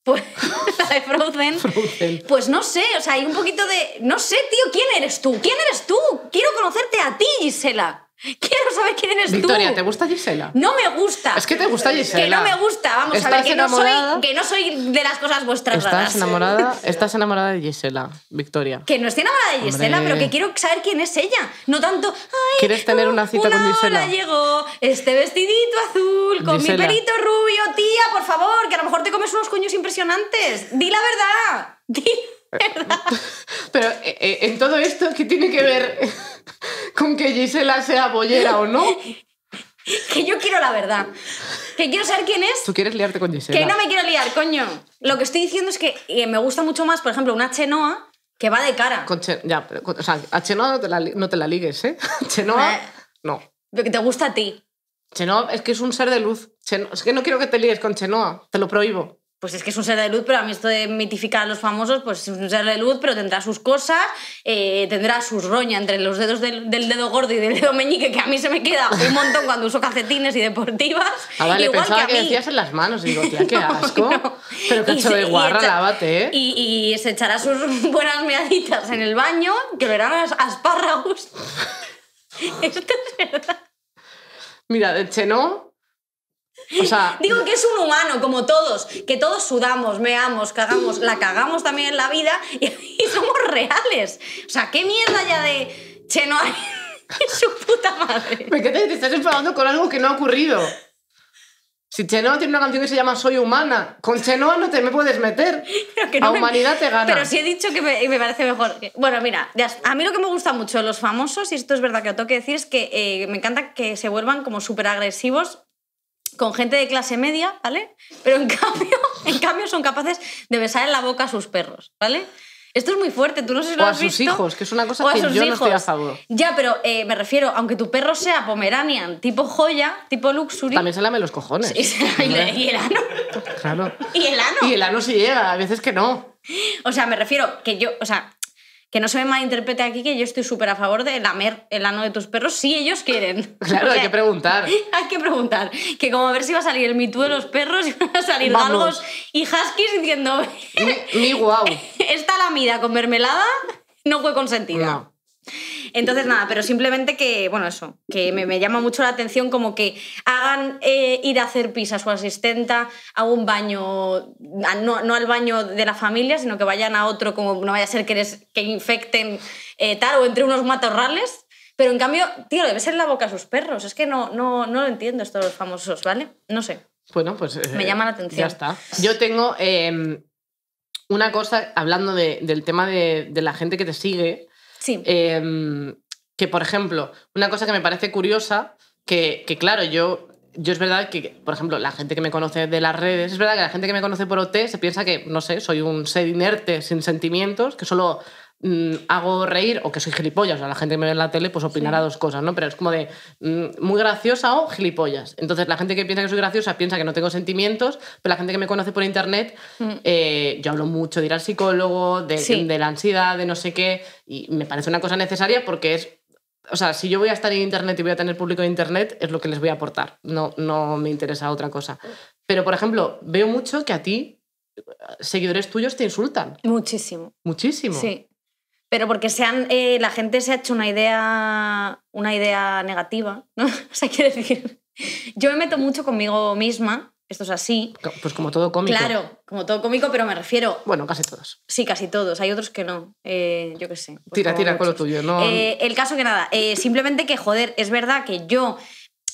Pues, Frozen. Frozen. Pues no sé, o sea, hay un poquito de. No sé, tío, ¿quién eres tú? ¿Quién eres tú? Quiero conocerte a ti, Gisela. Quiero saber quién es Victoria, tú. Victoria, ¿te gusta Gisela? No me gusta. Es que te gusta Gisela. Que no me gusta, vamos a ver, que no, soy, que no, soy, de las cosas vuestras estás Enamorada, estás enamorada de Gisela, Victoria. Que no estoy enamorada de Gisela, pero que quiero saber quién es ella. No tanto, ¿Quieres tener una cita con Gisela? Hola, llegó este vestidito azul con mi pelito rubio. Tía, por favor, que a lo mejor te comes unos coños impresionantes. Di la verdad. Di Pero eh, eh, en todo esto, ¿qué tiene que ver con que Gisela sea bollera o no? Que yo quiero la verdad. Que quiero saber quién es. ¿Tú quieres liarte con Gisela? Que no me quiero liar, coño. Lo que estoy diciendo es que eh, me gusta mucho más, por ejemplo, una Chenoa que va de cara. ya, o sea, a Chenoa no te la, ligues, ¿eh? Chenoa, no. que te gusta a ti. Chenoa es que es un ser de luz. es que no quiero que te ligues con Chenoa. Te lo prohíbo pues es que es un ser de luz, pero a mí esto de mitificar a los famosos, pues es un ser de luz, pero tendrá sus cosas, eh, tendrá sus roña entre los dedos del, dedo gordo y del dedo meñique, que a mí se me queda un montón cuando uso calcetines y deportivas. Ah, vale, igual que, a en las manos, digo, tía, qué asco. Pero cacho de guarra, y lávate. ¿eh? Y, y, se echará sus buenas meaditas en el baño, que verán a espárragos. esto es verdad. Mira, de Cheno Digo que es un humano, como todos, que todos sudamos, meamos, cagamos, la cagamos también en la vida y, somos reales. O sea, qué mierda ya de. Chenoa y su puta madre. Me te estás enfadando con algo que no ha ocurrido. Si Chenoa tiene una canción que se llama Soy humana, con Chenoa no te me puedes meter. a humanidad te gana. Pero sí he dicho que me, me parece mejor. Bueno, mira, a mí lo que me gusta mucho de los famosos, y esto es verdad que lo tengo que decir, es que eh, me encanta que se vuelvan como súper agresivos con gente de clase media, ¿vale? Pero en cambio, en cambio son capaces de besar en la boca a sus perros, ¿vale? Esto es muy fuerte, tú no sé si lo has a sus hijos, que es una cosa que yo hijos. no estoy a favor. Ya, pero eh, me refiero, aunque tu perro sea pomeranian, tipo joya, tipo luxury... También se lame los cojones. y, el ano. Claro. Y el ano. Y el ano sí llega, a veces que no. O sea, me refiero que yo, o sea, que no se me malinterprete aquí que yo estoy súper a favor de lamer el ano de tus perros si ellos quieren. Claro, hay que preguntar. Hay que preguntar. Que como a ver si va a salir el mitú de los perros y van a salir Vamos. y huskies diciendo... Mi, mi guau. Esta lamida con mermelada no fue consentida. Entonces, nada, pero simplemente que, bueno, eso, que me, llama mucho la atención como que hagan eh, ir a hacer pis a su asistenta a un baño, no, al baño de la familia, sino que vayan a otro, como no vaya a ser que, les, que infecten eh, tal o entre unos matorrales. Pero en cambio, tío, debe ser la boca a sus perros. Es que no, no, no lo entiendo esto los famosos, ¿vale? No sé. Bueno, pues. Eh, me llama la atención. Ya está. Yo tengo em, una cosa, hablando del tema de, de la gente que te sigue Sí. Em, que, por ejemplo, una cosa que me parece curiosa, que, claro, yo yo es verdad que, por ejemplo, la gente que me conoce de las redes, es verdad que la gente que me conoce por OT se piensa que, no sé, soy un ser inerte sin sentimientos, que solo Mm, hago reír o que soy gilipollas. la gente que me ve en la tele pues opinará dos cosas, ¿no? Pero es como de mm, muy graciosa o gilipollas. Entonces la gente que piensa que soy graciosa piensa que no tengo sentimientos, pero la gente que me conoce por internet, mm. eh, yo hablo mucho de ir al psicólogo, de, la ansiedad, de no sé qué, y me parece una cosa necesaria porque es o sea, si yo voy a estar en Internet y voy a tener público en Internet, es lo que les voy a aportar. No, no me interesa otra cosa. Pero, por ejemplo, veo mucho que a ti eh, seguidores tuyos te insultan. Muchísimo. Muchísimo. Sí pero porque sean, eh, la gente se ha hecho una idea, una idea negativa, ¿no? o sea, quiero decir, yo me meto mucho conmigo misma, esto es así. Pues como todo cómico. Claro, como todo cómico, pero me refiero... Bueno, casi todos. Sí, casi todos, hay otros que no, eh, yo qué sé. Pues tira, tira con lo tuyo, ¿no? Eh, el caso que nada, simplemente que, joder, es verdad que yo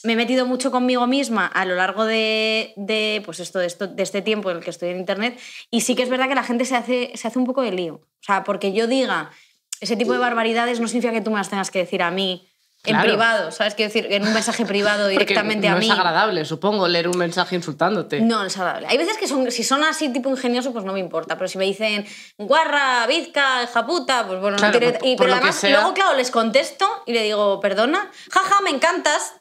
me he metido mucho conmigo misma a lo largo de, pues esto, de, este tiempo en el que estoy en Internet y sí que es verdad que la gente se hace, se hace un poco de lío. O sea, porque yo diga, ese tipo de barbaridades no significa que tú me las tengas que decir a mí en privado, ¿sabes? Quiero decir, en un mensaje privado directamente a mí. No es agradable, supongo, leer un mensaje insultándote. No, no es agradable. Hay veces que son, si son así tipo ingenioso, pues no me importa. Pero si me dicen guarra, bizca, japuta, pues bueno, no tiene... y, pero además, luego, claro, les contesto y le digo, perdona, jaja, me encantas.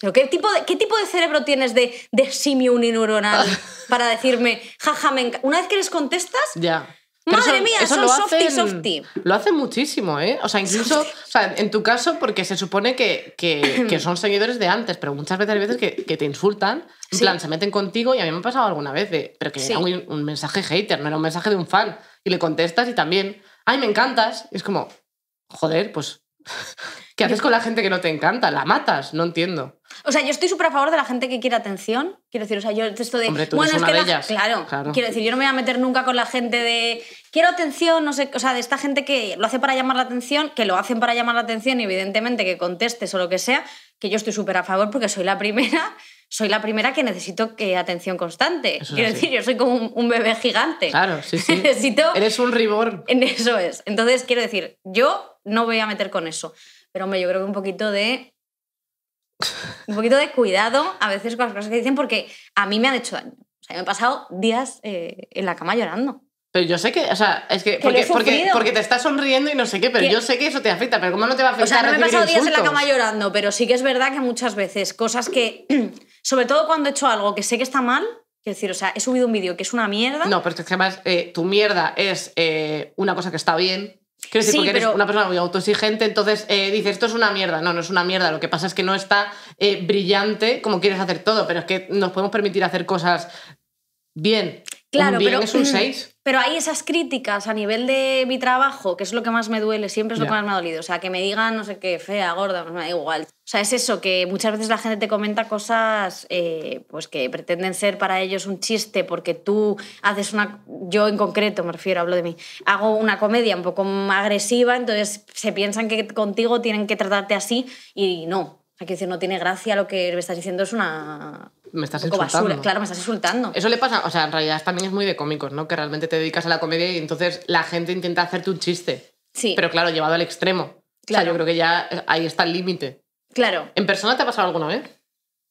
Pero ¿qué tipo de, qué tipo de cerebro tienes de, de simio unineuronal para decirme, jaja, me encantas? Una vez que les contestas... Ya Madre mía, son lo softy, Lo hacen muchísimo, ¿eh? O sea, incluso, o sea, en tu caso, porque se supone que, que, son seguidores de antes, pero muchas veces hay veces que, te insultan, en plan, se meten contigo y a mí me ha pasado alguna vez, eh, pero que era un, un, mensaje hater, no era un mensaje de un fan, y le contestas y también, ay, me encantas, y es como, joder, pues... ¿Qué haces con la gente que no te encanta? ¿La matas? No entiendo. O sea, yo estoy súper a favor de la gente que quiere atención. Quiero decir, o sea, yo esto de. Hombre, tú bueno, es que de ellas. Claro, Quiero decir, yo no me voy a meter nunca con la gente de. Quiero atención, no sé. O sea, de esta gente que lo hace para llamar la atención, que lo hacen para llamar la atención, y evidentemente que contestes o lo que sea, que yo estoy súper a favor porque soy la primera. Soy la primera que necesito que eh, atención constante. quiero decir, yo soy como un, bebé gigante. Claro, sí, sí. necesito. Eres un ribor. Eso es. Entonces, quiero decir, yo no voy a meter con eso. Pero hombre, yo creo que un poquito de... Un poquito de cuidado a veces con las cosas que dicen porque a mí me han hecho daño. O sea, me he pasado días eh, en la cama llorando. Pero yo sé que, o sea, es que, porque, porque, porque, te estás sonriendo y no sé qué, pero yo sé que eso te afecta, pero ¿cómo no te va a afectar? O sea, no me he pasado días en la cama llorando, pero sí que es verdad que muchas veces cosas que, sobre todo cuando he hecho algo que sé que está mal, Quiero decir, o sea, he subido un vídeo que es una mierda. No, pero es que además eh, tu mierda es eh, una cosa que está bien. Quiero que porque eres una persona muy autoexigente, entonces eh, dices, esto es una mierda. No, no es una mierda. Lo que pasa es que no está eh, brillante como quieres hacer todo, pero es que nos podemos permitir hacer cosas bien. Claro, un bien es un 6. Mm, pero hay esas críticas a nivel de mi trabajo, que es lo que más me duele, siempre es lo que más me ha dolido. O sea, que me digan, no sé qué, fea, gorda, no pues me da igual. O sea, es eso, que muchas veces la gente te comenta cosas eh, pues que pretenden ser para ellos un chiste, porque tú haces una. Yo en concreto, me refiero, hablo de mí. Hago una comedia un poco agresiva, entonces se piensan que contigo tienen que tratarte así y no. Hay que decir, no tiene gracia lo que me estás diciendo, es una. Me estás insultando. Claro, me estás insultando. Eso le pasa, o sea, en realidad también es muy de cómicos, ¿no? Que realmente te dedicas a la comedia y entonces la gente intenta hacerte un chiste. Sí. Pero claro, llevado al extremo. Claro. yo creo que ya ahí está el límite. Claro. ¿En persona te ha pasado alguna vez?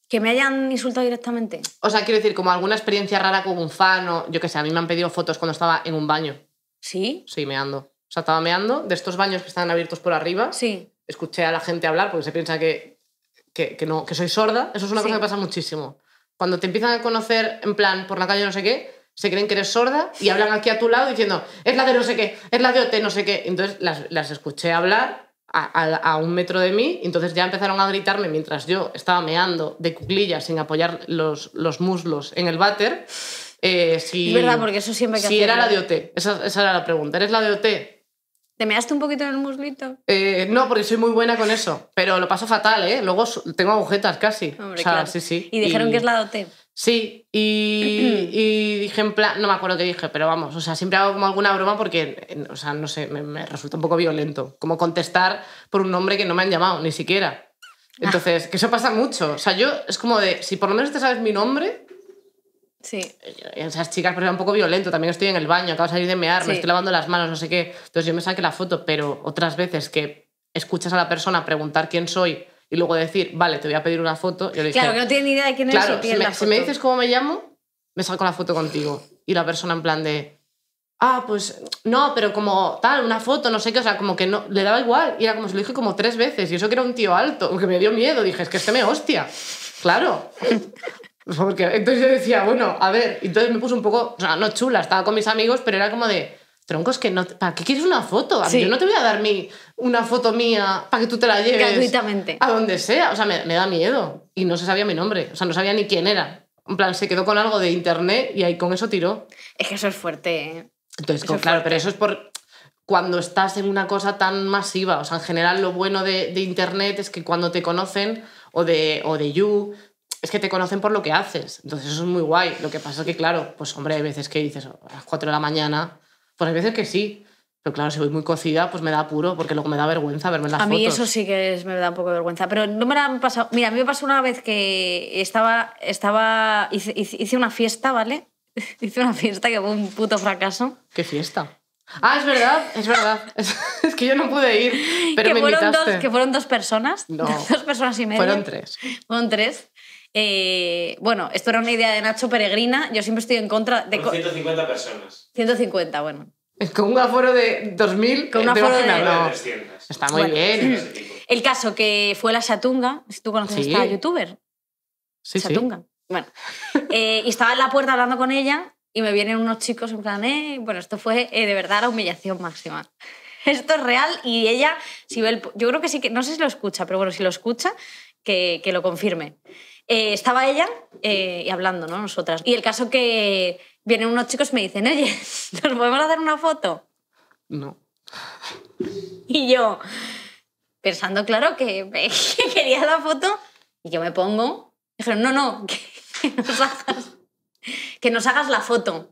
¿Que me hayan insultado directamente? O sea, quiero decir, como alguna experiencia rara con un fan o yo qué sé, a mí me han pedido fotos cuando estaba en un baño. ¿Sí? Sí, meando. O sea, estaba meando de estos baños que están abiertos por arriba. Sí. Escuché a la gente hablar porque se piensa que que, no, que soy sorda, eso es una cosa que pasa muchísimo. Cuando te empiezan a conocer en plan por la calle no sé qué, se creen que eres sorda y hablan aquí a tu lado diciendo, es la de no sé qué, es la de OT, no sé qué. Entonces las, las escuché hablar a, a, un metro de mí, entonces ya empezaron a gritarme mientras yo estaba meando de cuclillas sin apoyar los, los muslos en el váter. Eh, es verdad, porque eso siempre que Si era la de OT, esa, esa era la pregunta. ¿Eres la de OT? ¿Te measte un poquito en el muslito? Eh, no, porque soy muy buena con eso. Pero lo paso fatal, ¿eh? Luego tengo agujetas casi. o sea, sí, sí. Y dijeron que es la dote. Sí, y, dije en plan, no me acuerdo qué dije, pero vamos, o sea, siempre hago como alguna broma porque, o sea, no sé, me, me resulta un poco violento, como contestar por un nombre que no me han llamado, ni siquiera. Ah. Entonces, que eso pasa mucho. O sea, yo es como de, si por lo menos te sabes mi nombre, Sí. Esas eh, chicas, pero era un poco violento. También estoy en el baño, acabo de salir de mear, me estoy lavando las manos, no sé qué. Entonces yo me saqué la foto, pero otras veces que escuchas a la persona preguntar quién soy y luego decir, vale, te voy a pedir una foto. Yo le dije, claro, que no tiene ni idea de quién es Claro, si, me, si me dices cómo me llamo, me saco la foto contigo. Y la persona en plan de, ah, pues no, pero como tal, una foto, no sé qué, o sea, como que no, le daba igual. Y era como se lo dije como tres veces. Y eso que era un tío alto, que me dio miedo. Dije, es que este me hostia. Claro. Porque entonces yo decía, bueno, a ver, entonces me puse un poco, o sea, no chula, estaba con mis amigos, pero era como de, troncos que no, ¿para qué quieres una foto? Yo no te voy a dar mi, una foto mía para que tú te la lleves. Gratuitamente. A donde sea, o sea, me, da miedo. Y no se sabía mi nombre, o sea, no sabía ni quién era. En plan, se quedó con algo de internet y ahí con eso tiró. Es que eso es fuerte, ¿eh? Entonces, claro, pero eso es por cuando estás en una cosa tan masiva. O sea, en general lo bueno de, de internet es que cuando te conocen o de, o de You es que te conocen por lo que haces. Entonces eso es muy guay. Lo que pasa es que, claro, pues hombre, hay veces que dices a las 4 de la mañana, pues hay veces que sí. Pero claro, si voy muy cocida, pues me da apuro, porque luego me da vergüenza verme las A mí eso sí que me da un poco de vergüenza. Pero no me la han pasado... Mira, a mí me pasó una vez que estaba... estaba hice, una fiesta, ¿vale? hice una fiesta que fue un puto fracaso. ¿Qué fiesta? Ah, es verdad, es verdad. Es, que yo no pude ir, pero que me fueron Dos, que fueron dos personas. Dos personas y media. Fueron tres. Fueron tres. Eh, bueno, esto era una idea de Nacho Peregrina. Yo siempre estoy en contra de. 150 personas. 150, bueno. Es con un aforo de 2.000, con un de, Está muy bien. El caso que fue la Satunga, si tú conoces a esta youtuber. Sí, Satunga. Bueno. Eh, y estaba en la puerta hablando con ella y me vienen unos chicos en plan, eh, bueno, esto fue de verdad la humillación máxima. esto es real y ella, si ve yo creo que sí que, no sé si lo escucha, pero bueno, si lo escucha, que, que lo confirme. Eh, estaba ella eh, y hablando, ¿no? Nosotras. Y el caso que vienen unos chicos y me dicen, oye, ¿nos podemos hacer una foto? No. Y yo, pensando, claro, que, quería la foto, y yo me pongo, dijeron, no, no, que, nos hagas, la foto,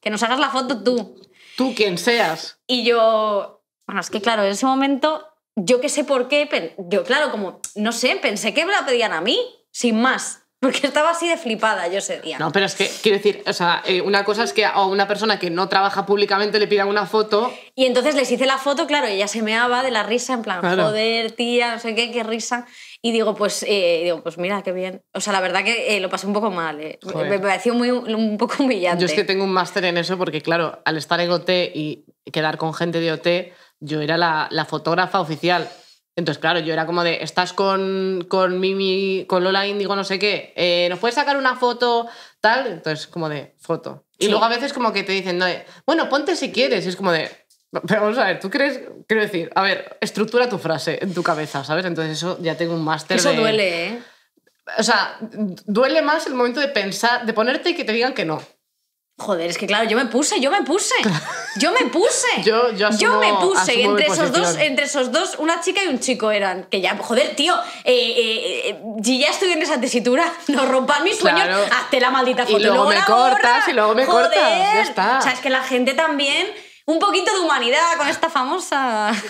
que nos hagas la foto tú. Tú quien seas. Y yo, bueno, es que claro, en ese momento, yo que sé por qué, yo claro, como, no sé, pensé que me la pedían a mí sin más. Porque estaba así de flipada yo sería. No, pero es que, quiero decir, o sea, eh, una cosa es que a una persona que no trabaja públicamente le pidan una foto. Y entonces les hice la foto, claro, ella se meaba de la risa, en plan, joder, tía, no sé qué, qué risa. Y digo, pues, eh, digo, pues mira, qué bien. O sea, la verdad que eh, lo pasé un poco mal. Me, pareció muy, un poco humillante. Yo es que tengo un máster en eso porque, claro, al estar en OT y quedar con gente de OT, yo era la fotógrafa oficial. Entonces, claro, yo era como de, estás con, Mimi, con Lola Indigo, no sé qué, eh, ¿nos puedes sacar una foto tal? Entonces, como de, foto. Y luego a veces como que te dicen, no, eh, bueno, ponte si quieres. Y es como de, pero vamos a ver, tú crees, quiero decir, a ver, estructura tu frase en tu cabeza, ¿sabes? Entonces eso ya tengo un máster. Eso duele, ¿eh? O sea, duele más el momento de pensar, de ponerte y que te digan que no. Joder, es que claro, yo me puse, yo me puse. Yo me puse. yo, me puse. entre esos, dos, entre esos dos, una chica y un chico eran. Que ya, joder, tío, eh, eh, eh ya estoy en esa tesitura, no rompas mis sueños, hazte la maldita foto. Y luego, me cortas, y luego me cortas. Ya está. O sea, es que la gente también, un poquito de humanidad con esta famosa.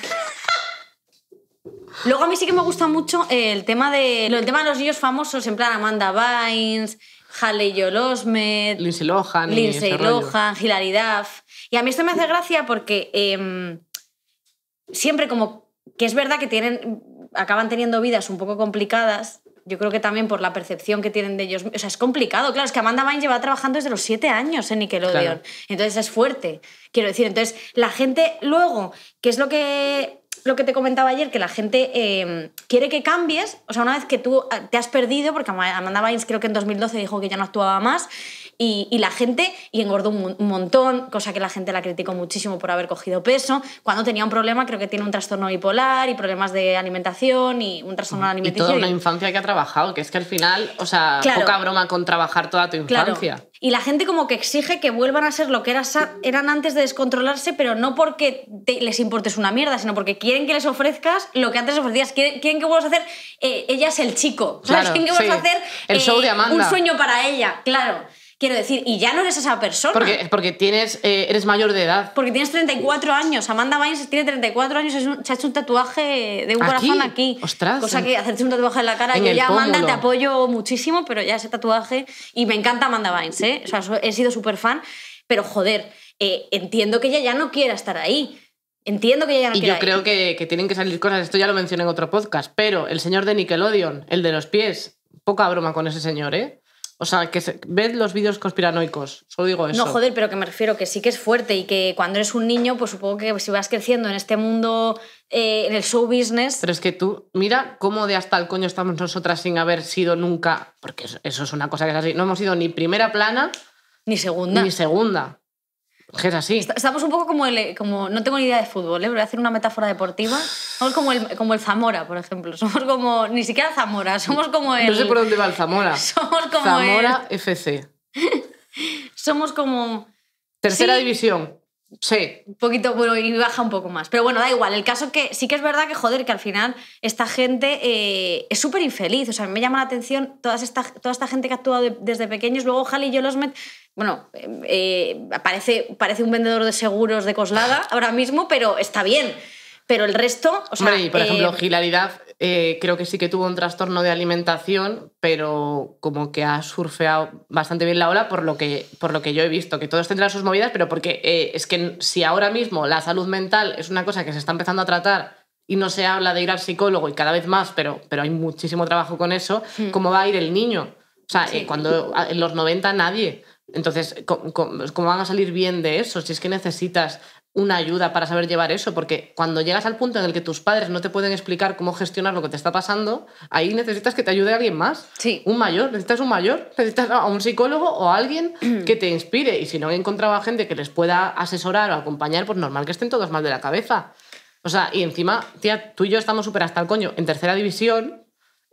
Luego a mí sí que me gusta mucho el tema de, el tema de los niños famosos, en plan Amanda Bynes, y Joel Osment, Lindsay Lohan, Hilary Duff. Y a mí esto me hace gracia porque em, siempre como que es verdad que tienen, acaban teniendo vidas un poco complicadas. Yo creo que también por la percepción que tienen de ellos. O sea, es complicado, claro. Es que Amanda Vine lleva trabajando desde los siete años en Nickelodeon. Entonces es fuerte, quiero decir. Entonces la gente luego, qué es lo que lo que te comentaba ayer, que la gente em, quiere que cambies, o sea, una vez que tú ah, te has perdido, porque Amanda Bynes creo que en 2012 dijo que ya no actuaba más, y, la gente, y engordó un, montón, cosa que la gente la criticó muchísimo por haber cogido peso. Cuando tenía un problema, creo que tiene un trastorno bipolar y problemas de alimentación y un trastorno alimenticio. Y toda una infancia que ha trabajado, que es que al final, o sea, poca broma con trabajar toda tu infancia. Claro. Y la gente como que exige que vuelvan a ser lo que eran antes de descontrolarse, pero no porque te, les importes una mierda, sino porque quieren que les ofrezcas lo que antes ofrecías. Quieren, qué que vuelvas a hacer eh, ella es el chico. ¿Sabes? quieren que a hacer el show eh, de Amanda. un sueño para ella, claro. Quiero decir, y ya no eres esa persona. Porque, tienes, eh, eres mayor de edad. Porque tienes 34 años. Amanda Bynes tiene 34 años se ha hecho un tatuaje de un corazón aquí. Ostras. Cosa que hacerse un tatuaje en la cara. yo ya, Amanda, te apoyo muchísimo, pero ya ese tatuaje. Y me encanta Amanda Bynes, ¿eh? O sea, he sido súper fan. Pero joder, eh, entiendo que ella ya no quiera estar ahí. Entiendo que ella ya no quiera. Y yo creo que, que tienen que salir cosas. Esto ya lo mencioné en otro podcast. Pero el señor de Nickelodeon, el de los pies, poca broma con ese señor, ¿eh? O sea, que ¿Ves los vídeos conspiranoicos, solo digo eso. No, joder, pero que me refiero que sí que es fuerte y que cuando eres un niño, pues supongo que si vas creciendo en este mundo, eh, en el show business... Pero es que tú, mira cómo de hasta el coño estamos nosotras sin haber sido nunca, porque eso es una cosa que es así, no hemos sido ni primera plana... Ni segunda. Ni segunda así. Estamos un poco como el. Eh, como, no tengo ni idea de fútbol, ¿eh? voy a hacer una metáfora deportiva. Somos como el, como el Zamora, por ejemplo. Somos como. Ni siquiera Zamora, somos como el. No sé por dónde va el Zamora. Somos como. Zamora FC. somos como. Tercera división. Sí. Un poquito, bueno, y baja un poco más. Pero bueno, da igual. El caso es que sí que es verdad que, joder, que al final esta gente eh, es súper infeliz. O sea, me llama la atención esta, toda esta gente que ha actuado desde pequeños. Luego, ojalá y yo los met bueno, eh, parece, parece un vendedor de seguros de Coslada ahora mismo, pero está bien. Pero el resto, y por eh, ejemplo, Hilaridad eh, creo que sí que tuvo un trastorno de alimentación, pero como que ha surfeado bastante bien la ola por lo que, por lo que yo he visto, que todos tendrán sus movidas, pero porque es que si ahora mismo la salud mental es una cosa que se está empezando a tratar y no se habla de ir al psicólogo y cada vez más, pero, pero hay muchísimo trabajo con eso, mm. ¿cómo va a ir el niño? O sea, cuando en los 90 nadie. Entonces, ¿cómo, van a salir bien de eso? Si es que necesitas una ayuda para saber llevar eso, porque cuando llegas al punto en el que tus padres no te pueden explicar cómo gestionar lo que te está pasando, ahí necesitas que te ayude alguien más. Sí. Un mayor, necesitas un mayor, necesitas a un psicólogo o a alguien que te inspire. Y si no encontrado a gente que les pueda asesorar o acompañar, pues normal que estén todos mal de la cabeza. O sea, y encima, tía, tú y yo estamos súper hasta el coño en tercera división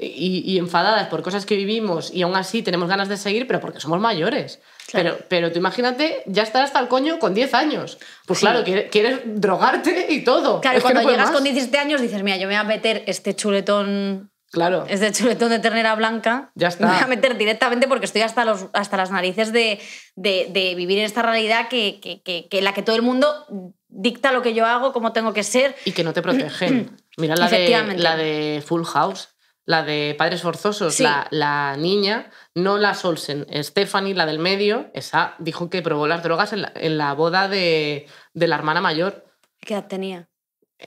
y enfadadas por cosas que vivimos y aún así tenemos ganas de seguir, pero porque somos mayores. Pero, pero tú imagínate, ya estar hasta el coño con 10 años. Pues claro, quieres, drogarte y todo. Claro, cuando llegas con 17 años dices, mira, yo me voy a meter este chuletón. Claro. Este chuletón de ternera blanca. Ya está. Me voy a meter directamente porque estoy hasta, los, hasta las narices de, de, vivir en esta realidad que, que, que, en la que todo el mundo dicta lo que yo hago, cómo tengo que ser. Y que no te protegen. Mira la, de, la de Full House la de Padres Forzosos, la, niña, no la Solsen, Stephanie, la del medio, esa dijo que probó las drogas en la, boda de, la hermana mayor. ¿Qué edad tenía?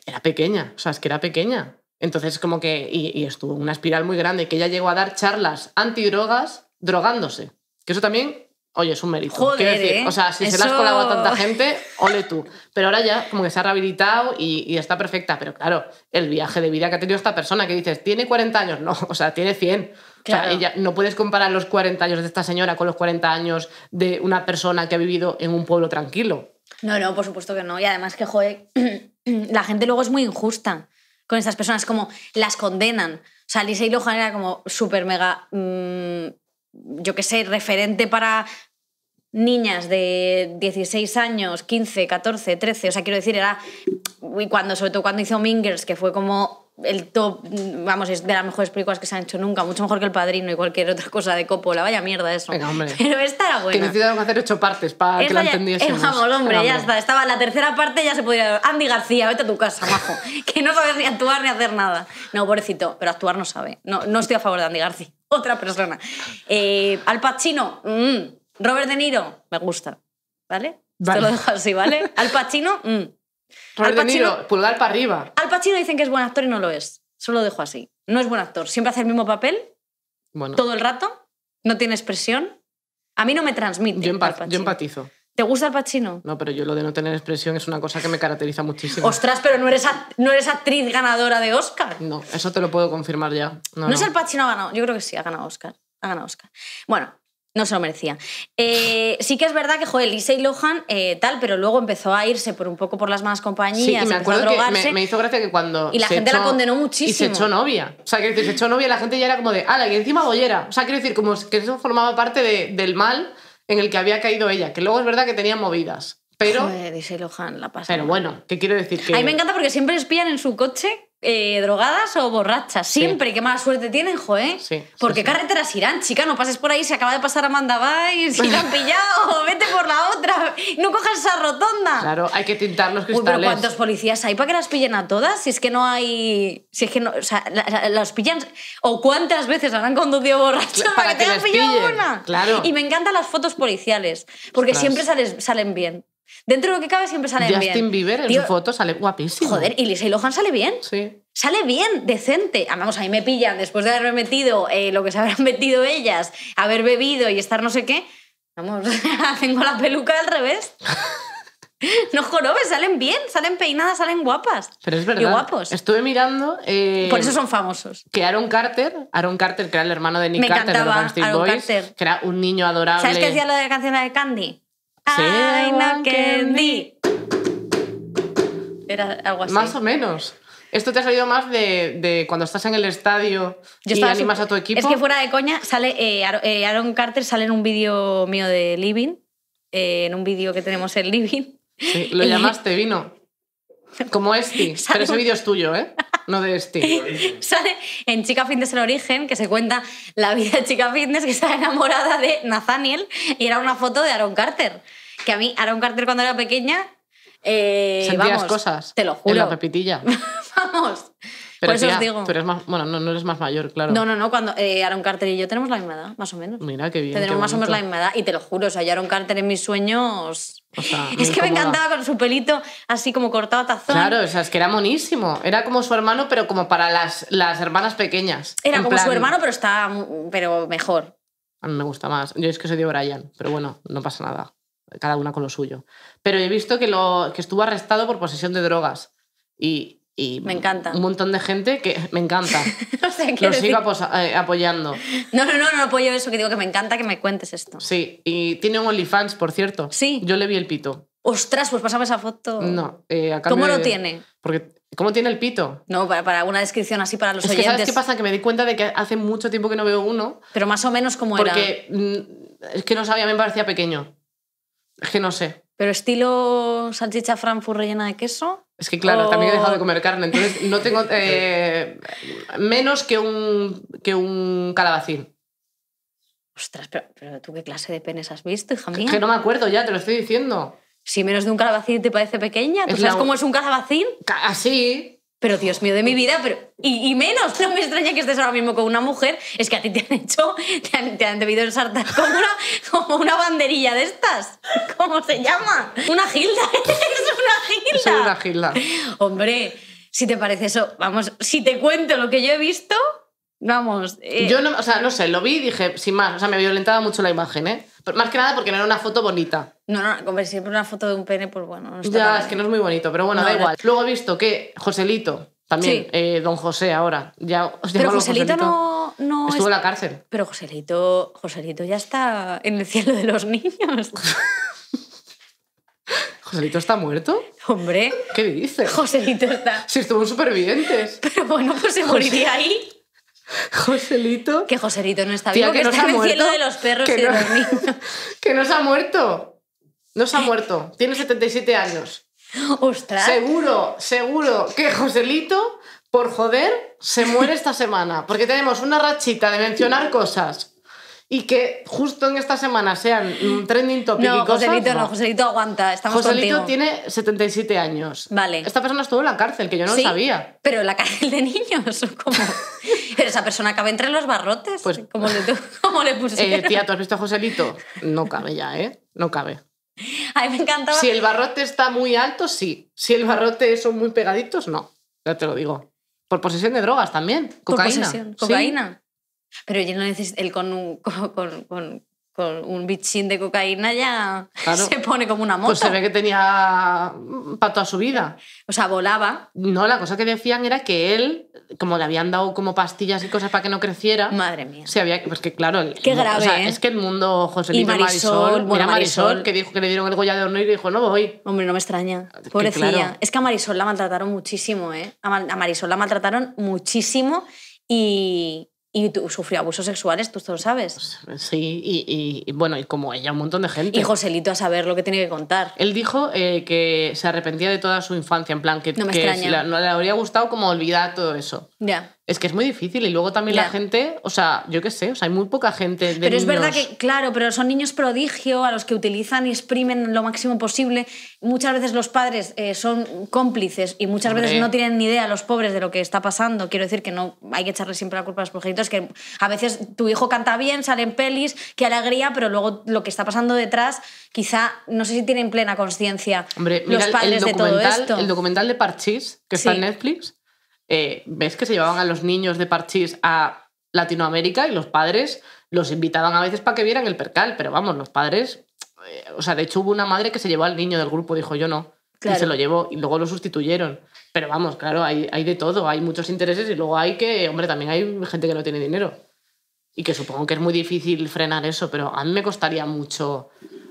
Era pequeña, o sea, es que era pequeña. Entonces, como que, y, y estuvo una espiral muy grande, que ella llegó a dar charlas antidrogas drogándose. Que eso también oye, es un mérito. Joder, decir, ¿eh? o sea, si se las has colado a tanta gente, ole tú. Pero ahora ya, como que se ha rehabilitado y, está perfecta. Pero claro, el viaje de vida que ha tenido esta persona, que dices, tiene 40 años, no, o sea, tiene 100. O sea, ella, no puedes comparar los 40 años de esta señora con los 40 años de una persona que ha vivido en un pueblo tranquilo. No, no, por supuesto que no. Y además que, joder, la gente luego es muy injusta con estas personas, como las condenan. O sea, Lisa y era como súper mega mm, yo qué sé, referente para niñas de 16 años, 15, 14, 13, o sea, quiero decir, era, y cuando, sobre todo cuando hizo Mingers, que fue como el top, vamos, es de las mejores películas que se han hecho nunca, mucho mejor que El Padrino y cualquier otra cosa de Coppola, vaya mierda eso. Pero esta era buena. Que necesitaban hacer ocho partes para que la entendiésemos. Eh, vamos, hombre, ya está, estaba en la tercera parte ya se podía... Andy García, vete a tu casa, majo, que no sabes ni actuar ni hacer nada. No, pobrecito, pero actuar no sabe. No, no estoy a favor de Andy García otra persona. Eh, Al Pacino, mm, Robert De Niro, me gusta. ¿Vale? Te lo dejo así, ¿vale? Al Pacino, mm. Robert De Niro, pulgar para arriba. Al Pacino dicen que es buen actor y no lo es. Solo lo dejo así. No es buen actor. Siempre hace el mismo papel todo el rato. No tiene expresión. A mí no me transmite. yo empatizo. ¿Te gusta el Pacino? No, pero yo lo de no tener expresión es una cosa que me caracteriza muchísimo. Ostras, pero no eres, no eres actriz ganadora de Oscar. No, eso te lo puedo confirmar ya. No, ¿No, es el Pacino ha ganado. Yo creo que sí, ha ganado Oscar. Ha ganado Oscar. Bueno, no se lo merecía. Eh, sí que es verdad que, joder, Lisa y Lohan eh, tal, pero luego empezó a irse por un poco por las malas compañías, y me acuerdo que me, hizo gracia que cuando... Y la gente la condenó muchísimo. Y se echó novia. O sea, que se echó novia y la gente ya era como de, ala, y encima bollera. O sea, quiero decir, como que eso formaba parte del mal en el que había caído ella, que luego es verdad que tenía movidas. Pero. Joder, la pasa. Pero bueno, ¿qué quiero decir? Que... A mí me encanta porque siempre espían en su coche eh, drogadas o borrachas. Siempre, qué mala suerte tienen, joe. ¿eh? Porque carreteras irán, chica, no pases por ahí, se acaba de pasar a Vice y la han pillado, vete por la otra, no cojas esa rotonda. Claro, hay que tintar los cristales. pero ¿cuántos policías hay para que las pillen a todas? Si es que no hay... Si es que no... O sea, las, pillan... ¿O cuántas veces han conducido borrachas para, que, te hayan pillado una? Claro. Y me encantan las fotos policiales, porque siempre salen bien. Dentro de lo que cabe siempre sale bien. Justin Bieber en su foto sale guapísimo. Joder, y y Lohan sale bien. Sí. Sale bien, decente. Ah, vamos, ahí me pillan después de haberme metido eh, lo que se habrán metido ellas, haber bebido y estar no sé qué. Vamos, tengo la peluca al revés. No jorobes, salen bien, salen peinadas, salen guapas. Pero es verdad. Y guapos. Estuve mirando. Eh, Por eso son famosos. Que Aaron Carter, Aaron Carter, que era el hermano de Nick Carter, encantaba, de los Aaron Boys, Carter. que era un niño adorable. ¿Sabes qué decía lo de la canción de Candy? Era algo así. Más o menos. Esto te ha salido más de, cuando estás en el estadio y animas a tu equipo. Es que fuera de coña, sale eh, eh, Aaron Carter sale en un vídeo mío de Living, eh, en un vídeo que tenemos en Living. Sí, lo llamaste vino. Como este, pero ese vídeo es tuyo, ¿eh? No de este. sale en Chica Fitness el origen, que se cuenta la vida de Chica Fitness, que estaba enamorada de Nathaniel y era una foto de Aaron Carter. Que a mí, Aaron Carter cuando era pequeña... Eh, Sentías cosas. Te lo juro. En la pepitilla. vamos. Pero, Por os digo. Pero es más, bueno, no, no eres más mayor, claro. No, no, no. Cuando eh, Aaron Carter y yo tenemos la misma edad, más o menos. Mira, qué bien. Tenemos más o menos la misma edad. Y te lo juro, o sea, Aaron Carter en mis sueños. O sea, es que me encantaba con su pelito así como cortado a tazón. Claro, o sea, es que era monísimo. Era como su hermano, pero como para las, las hermanas pequeñas. Era como su hermano, pero está... pero mejor. A mí me gusta más. Yo es que soy de Brian, pero bueno, no pasa nada. Cada una con lo suyo. Pero he visto que, lo, que estuvo arrestado por posesión de drogas. Y y me encanta. Un montón de gente que me encanta. lo sigo eh, apoyando. No, no, no, no apoyo eso que digo que me encanta que me cuentes esto. Sí, y tiene un OnlyFans, por cierto. Sí. Yo le vi el pito. Ostras, pues pasaba esa foto. No, eh, ¿Cómo lo tiene? Porque ¿Cómo tiene el pito? No, para, para una descripción así para los es oyentes. Que ¿Sabes qué pasa? Que me di cuenta de que hace mucho tiempo que no veo uno. Pero más o menos como era. Porque mm, es que no sabía, me parecía pequeño. Es que no sé. ¿Pero estilo salchicha Frankfurt rellena de queso? Es que claro, también he dejado de oh. comer carne, entonces no tengo eh, menos que un, que un calabacín. Ostras, pero, tú qué clase de penes has visto, hija mía. Es Que no me acuerdo ya, te lo estoy diciendo. Si menos de un calabacín te parece pequeña, ¿tú es sabes cómo es un calabacín? Así pero Dios mío de mi vida, pero y, menos, no me extraña que estés ahora mismo con una mujer, es que a ti te han hecho, te han, debido ensartar como una, como una banderilla de estas, ¿cómo se llama? Una gilda, es una gilda. Es una gilda. Hombre, si te parece eso, vamos, si te cuento lo que yo he visto, Vamos. Eh. Yo no, o sea, no sé, lo vi y dije, sin más, o sea, me violentaba mucho la imagen, ¿eh? más que nada porque no era una foto bonita. No, no, como siempre una foto de un pene, pues bueno. No ya, es que ¿eh? no es muy bonito, pero bueno, da igual. Luego he visto que Joselito, también, eh, don José ahora, ya Pero Joselito, no, no. Estuvo en la cárcel. Pero Joselito, Joselito ya está en el cielo de los niños. ¿Joselito está muerto? Hombre. ¿Qué dices? Joselito está. Si estuvo en supervivientes. Pero bueno, pues se moriría ahí. Joselito. Que Joselito no está bien, que, está en de los perros que Que no se ha muerto. No se ha muerto. Tiene 77 años. ¡Ostras! Seguro, seguro que Joselito, por joder, se muere esta semana. Porque tenemos una rachita de mencionar cosas y que justo en esta semana sean trending topic y cosas, Joselito no, Joselito aguanta, estamos Joselito tiene 77 años. Vale. Esta persona estuvo en la cárcel, que yo no lo sabía. pero en la cárcel de niños, pero esa persona cabe entre los barrotes, pues, como le, puse le eh, pusieron. tía, ¿tú has visto a Joselito? No cabe ya, ¿eh? No cabe. Ay, me encantaba. Si el barrote está muy alto, sí. Si el barrote son muy pegaditos, no. Ya te lo digo. Por posesión de drogas también. Cocaína. Por posesión, cocaína. Pero él con un, con, un bichín de cocaína ya ah, se pone como una moto. Pues se ve que tenía mm, para toda su vida. O sea, volaba. No, la cosa que decían era que él, como le habían dado como pastillas y cosas para que no creciera. Madre mía. Se había, pues que claro. Qué grave. O sea, ¿eh? Es que el mundo José y Marisol. era Marisol, que dijo que le dieron el Goya de Honor y dijo, no voy. Hombre, no me extraña. Pobrecilla. Es que, es que a Marisol la maltrataron muchísimo, ¿eh? A Marisol la maltrataron muchísimo y, y tú, sufrió abusos sexuales, tú lo sabes. Pues, sí, y, bueno, y como ella, un montón de gente. Y Joselito a saber lo que tiene que contar. Él dijo eh, que se arrepentía de toda su infancia, en plan que, no no le habría gustado como olvidar todo eso. Ya. Es que es muy difícil y luego también la gente, o sea, yo qué sé, o sea, hay muy poca gente de Pero es verdad que, claro, pero son niños prodigio a los que utilizan y exprimen lo máximo posible. Muchas veces los padres eh, son cómplices y muchas veces no tienen ni idea los pobres de lo que está pasando. Quiero decir que no hay que echarle siempre la culpa a los progenitores, que a veces tu hijo canta bien, sale en pelis, qué alegría, pero luego lo que está pasando detrás, quizá, no sé si tienen plena conciencia los padres el de todo El documental de Parchís, que está en Netflix eh, ves que se llevaban a los niños de parchís a Latinoamérica y los padres los invitaban a veces para que vieran el percal, pero vamos, los padres, eh, o sea, de hecho hubo una madre que se llevó al niño del grupo, dijo yo no, que y se lo llevó y luego lo sustituyeron. Pero vamos, claro, hay, de todo, hay muchos intereses y luego hay que, hombre, también hay gente que no tiene dinero y que supongo que es muy difícil frenar eso, pero a mí me costaría mucho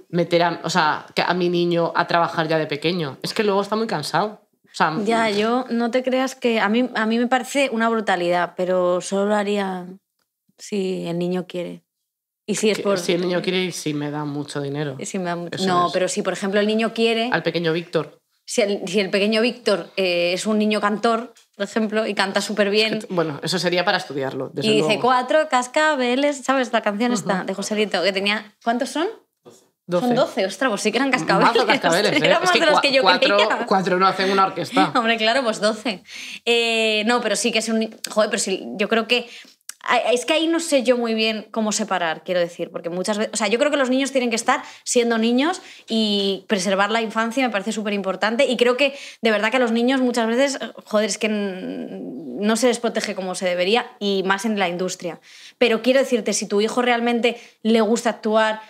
meter o sea, a mi niño a trabajar ya de pequeño. Es que luego está muy cansado ya, mm, yo no te creas que a mí, a mí me parece una brutalidad, pero solo lo haría si el niño quiere. Y si es por... Si el niño quiere y si me da mucho dinero. No, pero si por ejemplo el niño quiere... Al pequeño Víctor. Si el, pequeño Víctor eh, es un niño cantor, por ejemplo, y canta súper bien... Bueno, eso sería para estudiarlo. y dice cuatro cascabeles, ¿sabes? La canción está de Joselito, que tenía... ¿Cuántos son? Son 12, ostras, pues sí que eran cascabeles. cascabeles, es cuatro, no hacen una orquesta. Hombre, claro, pues 12. Eh, no, pero sí que es un... Joder, pero sí, yo creo que... Es que ahí no sé yo muy bien cómo separar, quiero decir, porque muchas veces, o sea, yo creo que los niños tienen que estar siendo niños y preservar la infancia me parece súper importante y creo que de verdad que a los niños muchas veces, joder, es que no se les protege como se debería y más en la industria. Pero quiero decirte, si tu hijo realmente le gusta actuar,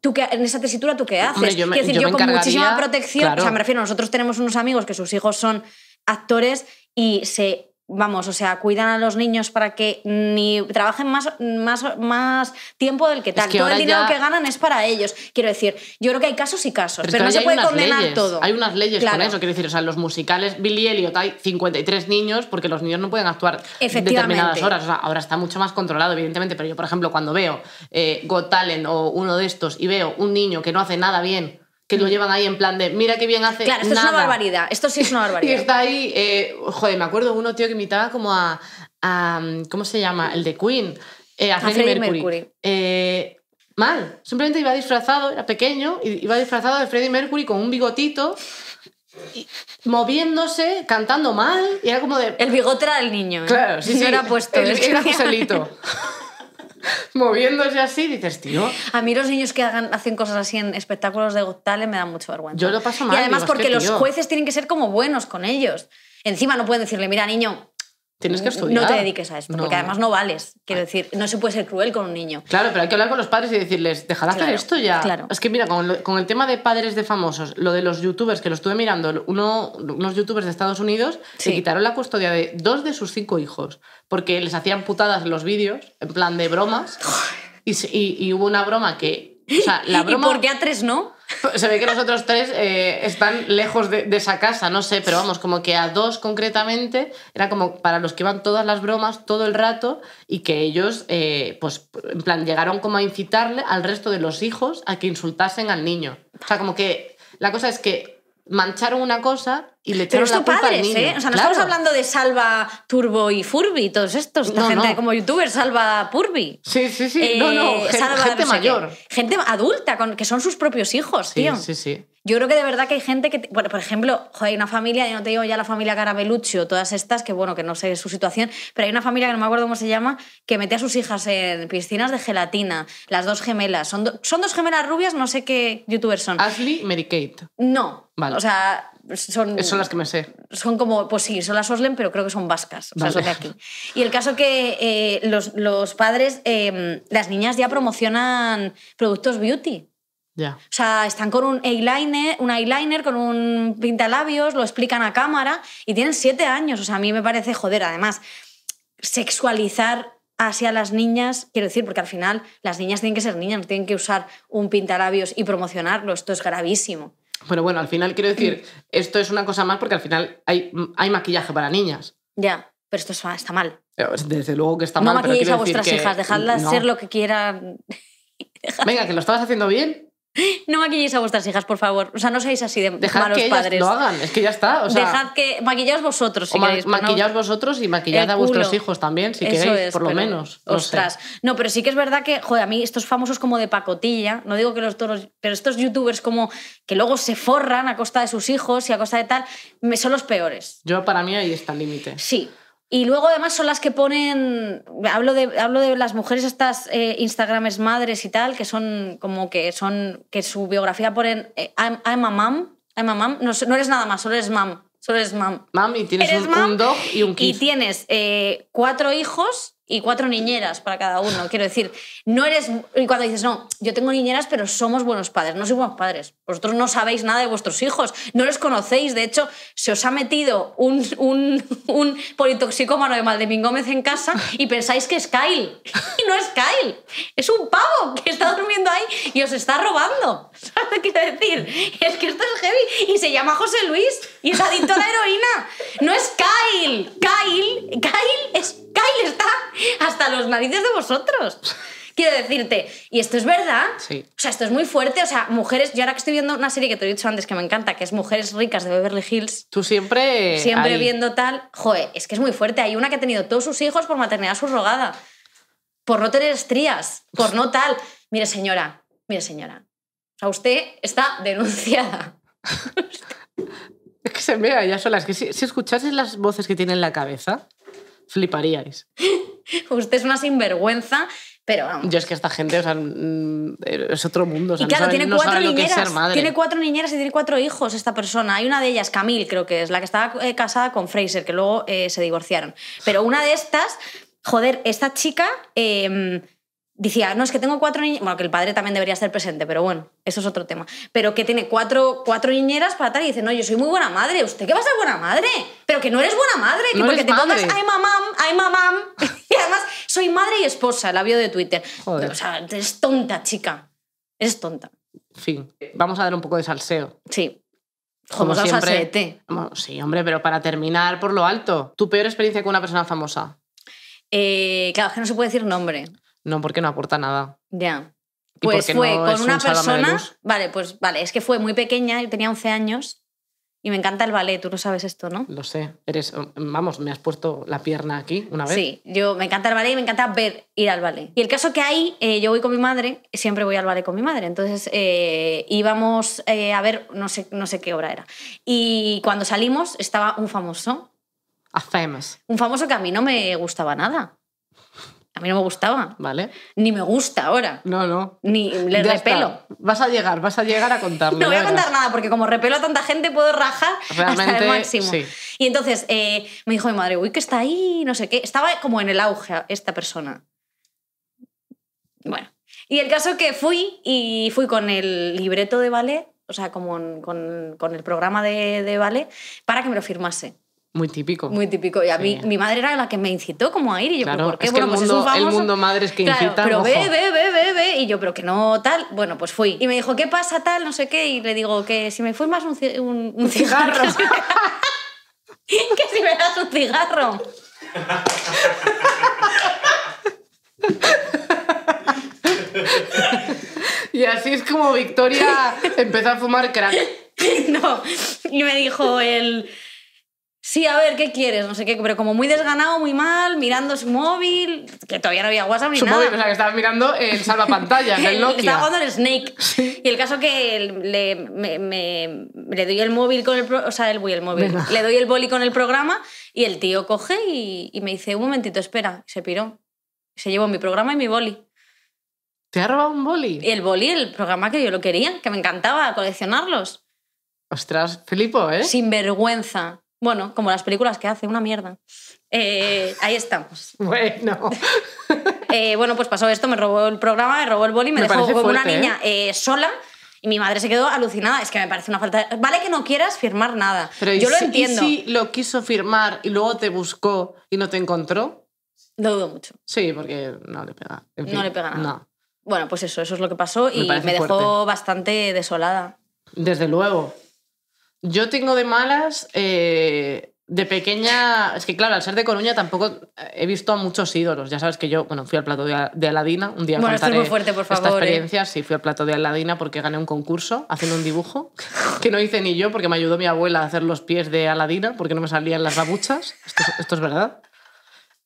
¿Tú en esa tesitura, ¿tú qué haces? Quiero decir, yo, con muchísima protección, o sea, me refiero, nosotros tenemos unos amigos que sus hijos son actores y se vamos, o sea, cuidan a los niños para que ni trabajen más, más, más tiempo del que tal. todo el dinero que ganan es para ellos. Quiero decir, yo creo que hay casos y casos, pero, no se puede condenar todo. Hay unas leyes con eso, quiero decir, o sea, los musicales Billy Elliot hay 53 niños porque los niños no pueden actuar determinadas horas. ahora está mucho más controlado, evidentemente, pero yo, por ejemplo, cuando veo eh, Got Talent o uno de estos y veo un niño que no hace nada bien que lo mm. llevan ahí en plan de, mira qué bien hace. Claro, esto es una barbaridad, esto sí es una barbaridad. y está ahí, eh, joder, me acuerdo uno, tío, que imitaba como a, ¿cómo se llama? El de Queen, eh, a, Freddie Mercury. Eh, mal, simplemente iba disfrazado, era pequeño, iba disfrazado de Freddie Mercury con un bigotito. moviéndose, cantando mal, y era como de. El bigote era del niño. Claro, sí, sí. No era puesto. El, era Joselito. moviéndose así, dices, tío. A mí los niños que hagan, hacen cosas así en espectáculos de Got me dan mucho vergüenza. Yo lo paso mal. Y además porque los jueces tienen que ser como buenos con ellos. Encima no pueden decirle, mira, niño, Tienes que estudiar. No te dediques a esto, porque además no vales. Quiero decir, no se puede ser cruel con un niño. Claro, pero hay que hablar con los padres y decirles, dejad hacer esto ya. Claro. Es que mira, con, el tema de padres de famosos, lo de los youtubers, que lo estuve mirando, uno, unos youtubers de Estados Unidos se quitaron la custodia de dos de sus cinco hijos, porque les hacían putadas en los vídeos, en plan de bromas. y, hubo una broma que la broma... ¿Y por qué a tres no? Se ve que los otros tres eh, están lejos de, esa casa, no sé, pero vamos, como que a dos concretamente era como para los que iban todas las bromas todo el rato y que ellos, eh, pues, en plan, llegaron como a incitarle al resto de los hijos a que insultasen al niño. O sea, como que la cosa es que mancharon una cosa pero padres, ¿eh? O sea, no estamos hablando de Salva Turbo y Furby y todos estos. la gente como youtuber, Salva Purby. Sí, sí, sí. no, no, eh, gente, Salva, mayor. Gente adulta, con, que son sus propios hijos, tío. Sí, sí, sí. Yo creo que de verdad que hay gente que, bueno, por ejemplo, hay una familia, yo no te digo ya la familia Carabeluccio, todas estas, que bueno, que no sé su situación, pero hay una familia que no me acuerdo cómo se llama, que mete a sus hijas en piscinas de gelatina, las dos gemelas. Son, son dos gemelas rubias, no sé qué youtubers son. Ashley Mary No. Vale. O sea, son... las que me sé. Son como, pues sí, son las Oslen, pero creo que son vascas, aquí. Y el caso que eh, los, padres, em, las niñas ya promocionan productos beauty. ya O sea, están con un eyeliner, un eyeliner, con un pintalabios, lo explican a cámara y tienen siete años. O sea, a mí me parece joder, además, sexualizar a las niñas, quiero decir, porque al final las niñas tienen que ser niñas, tienen que usar un pintalabios y promocionarlo. Esto es gravísimo. Bueno, bueno, al final quiero decir, esto es una cosa más porque al final hay, hay maquillaje para niñas. Ya, pero esto está mal. Eh, pues, desde luego que está mal. No maquilléis a vuestras hijas, dejadlas ser lo que quieran. Venga, que lo estabas haciendo bien. No maquilléis a vuestras hijas, por favor. O sea, no seáis así de Dejad malos que padres. Lo hagan, es que ya está. Dejad que maquillaos vosotros si maquillaos vosotros y maquillad a vuestros hijos también, si queréis, por lo menos. Ostras. No, no, pero sí que es verdad que, joder, a mí estos famosos como de pacotilla, no digo que los toros, pero estos youtubers como que luego se forran a costa de sus hijos y a costa de tal, son los peores. Yo, para mí, ahí está el límite. Sí, y luego además son las que ponen, hablo de, hablo de las mujeres estas eh, Instagrames madres y tal, que son como que son, que su biografía ponen eh, I'm, a mom, I'm a mom, no, eres nada más, solo eres mom, solo eres mom. Mom y tienes un, dog y un kid. Y tienes eh, cuatro hijos y cuatro niñeras para cada uno. Quiero decir, no eres. Y cuando dices, no, yo tengo niñeras, pero somos buenos padres. No somos buenos padres. Vosotros no sabéis nada de vuestros hijos, no los conocéis. De hecho, se os ha metido un, un, un politoxicómano de Maldemín Gómez en casa y pensáis que es Kyle. Y no es Kyle. Es un pavo que está durmiendo ahí y os está robando. ¿Sabes qué quiero decir? Es que esto es heavy y se llama José Luis y es adicto a la heroína. No es Kyle. Kyle, Kyle es Kyle está hasta los narices de vosotros. Quiero decirte, y esto es verdad, sí. o sea, esto es muy fuerte, o sea, mujeres, yo ahora que estoy viendo una serie que te he dicho antes que me encanta, que es Mujeres ricas de Beverly Hills. Tú siempre... Siempre viendo tal, joder, es que es muy fuerte, hay una que ha tenido todos sus hijos por maternidad subrogada, por no tener estrías, por no tal. Mire señora, mire señora, o sea, usted está denunciada. es que se vea, ya Es que si, si las voces que tiene en la cabeza fliparíais. Usted es una sinvergüenza, pero vamos. Yo es que esta gente, o sea, mm, es otro mundo. O sea, y claro, tiene, cuatro niñeras, tiene cuatro niñeras y tiene cuatro hijos esta persona. Hay una de ellas, Camille, creo que es, la que estaba eh, casada con Fraser, que luego eh, se divorciaron. Pero una de estas, joder, esta chica... Em, decía, no, es que tengo cuatro niñeras, bueno, que el padre también debería ser presente, pero bueno, eso es otro tema, pero que tiene cuatro, niñeras para tal y dice, no, yo soy muy buena madre, ¿usted qué va a ser buena madre? Pero que no eres buena madre, que porque te pongas, ay mamá, ay mamá. y además soy madre y esposa, la vio de Twitter. O sea, eres tonta, chica, eres tonta. Fin, vamos a dar un poco de salseo. Sí. Como, siempre. sí, hombre, pero para terminar por lo alto, ¿tu peor experiencia con una persona famosa? Eh, claro, es que no se puede decir nombre. No, porque no aporta nada. Ya. Pues fue con una persona. Vale, pues vale, es que fue muy pequeña, yo tenía 11 años y me encanta el ballet, tú no sabes esto, ¿no? Lo sé, eres. Um, vamos, me has puesto la pierna aquí una vez. Sí, yo me encanta el ballet y me encanta ver ir al ballet. Y el caso que hay, eh, yo voy con mi madre, siempre voy al ballet con mi madre, entonces eh, íbamos eh, a ver, no sé, no sé qué obra era. Y cuando salimos estaba un famoso. A famous. Un famoso que a mí no me gustaba nada. A mí no me gustaba. Vale. Ni me gusta ahora. No, no. Ni le repelo. Vas a llegar, vas a llegar a contarlo. no voy a contar nada, porque como repelo a tanta gente, puedo rajar hasta el máximo. Y entonces eh, me dijo mi madre, uy, que está ahí, no sé qué. Estaba como en el auge esta persona. Bueno. Y el caso es que fui, y fui con el libreto de ballet, o sea, como con, el programa de, de ballet, para que me lo firmase. Muy típico. Muy típico. Y a mí, mi madre era la que me incitó como a ir. Y yo, ¿por qué? Es bueno, el, pues mundo, el mundo madre que claro, Pero ve, ve, ve, ve, ve. Y yo, pero que no tal. Bueno, pues fui. Y me dijo, ¿qué pasa tal? No sé qué. Y le digo, que si me fumas un, un, un cigarro. que si me das un cigarro. y así es como Victoria empezó a fumar crack. no. Y me dijo el Sí, a ver, ¿qué quieres? No sé qué, pero como muy desganado, muy mal, mirando su móvil, que todavía no había WhatsApp ni nada. Su móvil, que estaba mirando el salvapantallas, el, Nokia. Estaba jugando el Snake. Y el caso que le, doy el móvil con el... o sea, el, el móvil. Le doy el boli con el programa y el tío coge y, me dice, un momentito, espera. se piró. Se llevó mi programa y mi boli. ¿Te ha robado un boli? el boli, el programa que yo lo quería, que me encantaba coleccionarlos. Ostras, Filipo, ¿eh? Sin vergüenza. Bueno, como las películas que hace, una mierda. Eh, ahí estamos. Bueno. Eh, bueno, pues pasó esto, me robó el programa, me robó el boli, me, dejó como una ¿eh? niña sola. Y mi madre se quedó alucinada. Es que me parece una falta. Vale que no quieras firmar nada. Pero yo lo entiendo. ¿Y si lo quiso firmar y luego te buscó y no te encontró? Lo dudo mucho. Sí, porque no le pega. no le pega nada. No. Bueno, pues eso, eso es lo que pasó y me, dejó bastante desolada. Desde luego. Yo tengo de malas. Eh, de pequeña. Es que, claro, al ser de Coruña tampoco eh, he visto a muchos ídolos. Ya sabes que yo, bueno, fui al plato de Aladina un día. Bueno, muy fuerte, por favor. Esta ¿eh? experiencia, sí, fui al plato de Aladina porque gané un concurso haciendo un dibujo que no hice ni yo porque me ayudó mi abuela a hacer los pies de Aladina porque no me salían las babuchas. Esto, esto es verdad.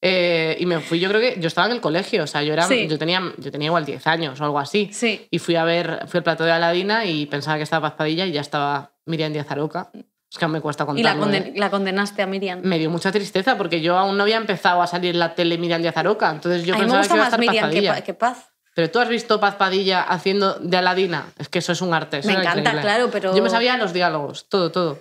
Eh, y me fui, yo creo que yo estaba en el colegio, o sea, yo, era, yo, tenía, yo tenía igual 10 años o algo así. Y fui a ver, fui al plato de Aladina y pensaba que estaba Paz Padilla y ya estaba Miriam Díaz Aroca. Es que aún me cuesta contar. ¿Y ¿eh? la, condenaste a Miriam? Me dio mucha tristeza porque yo aún no había empezado a salir en la tele Miriam Díaz Aroca. Entonces yo pensaba que iba a Pero tú has visto Paz Padilla haciendo de Aladina. Es que eso es un arte. me encanta, claro, pero. Yo me sabía los diálogos, todo, todo.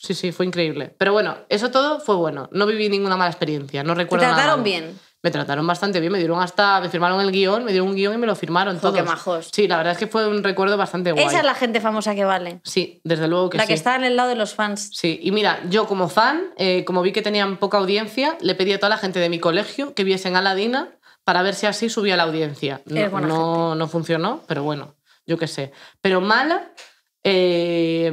Sí, sí, fue increíble. Pero bueno, eso todo fue bueno. No viví ninguna mala experiencia, no recuerdo trataron bien? Me trataron bastante bien, me dieron hasta, me firmaron el guión, me dieron un guión y me lo firmaron todo Qué majos. Sí, la verdad es que fue un recuerdo bastante bueno Esa es la gente famosa que vale. Sí, desde luego que la sí. La que está en el lado de los fans. Sí, y mira, yo como fan, eh, como vi que tenían poca audiencia, le pedí a toda la gente de mi colegio que viesen a Aladina para ver si así subía la audiencia. No, no, no funcionó, pero bueno, yo qué sé. Pero mala, eh,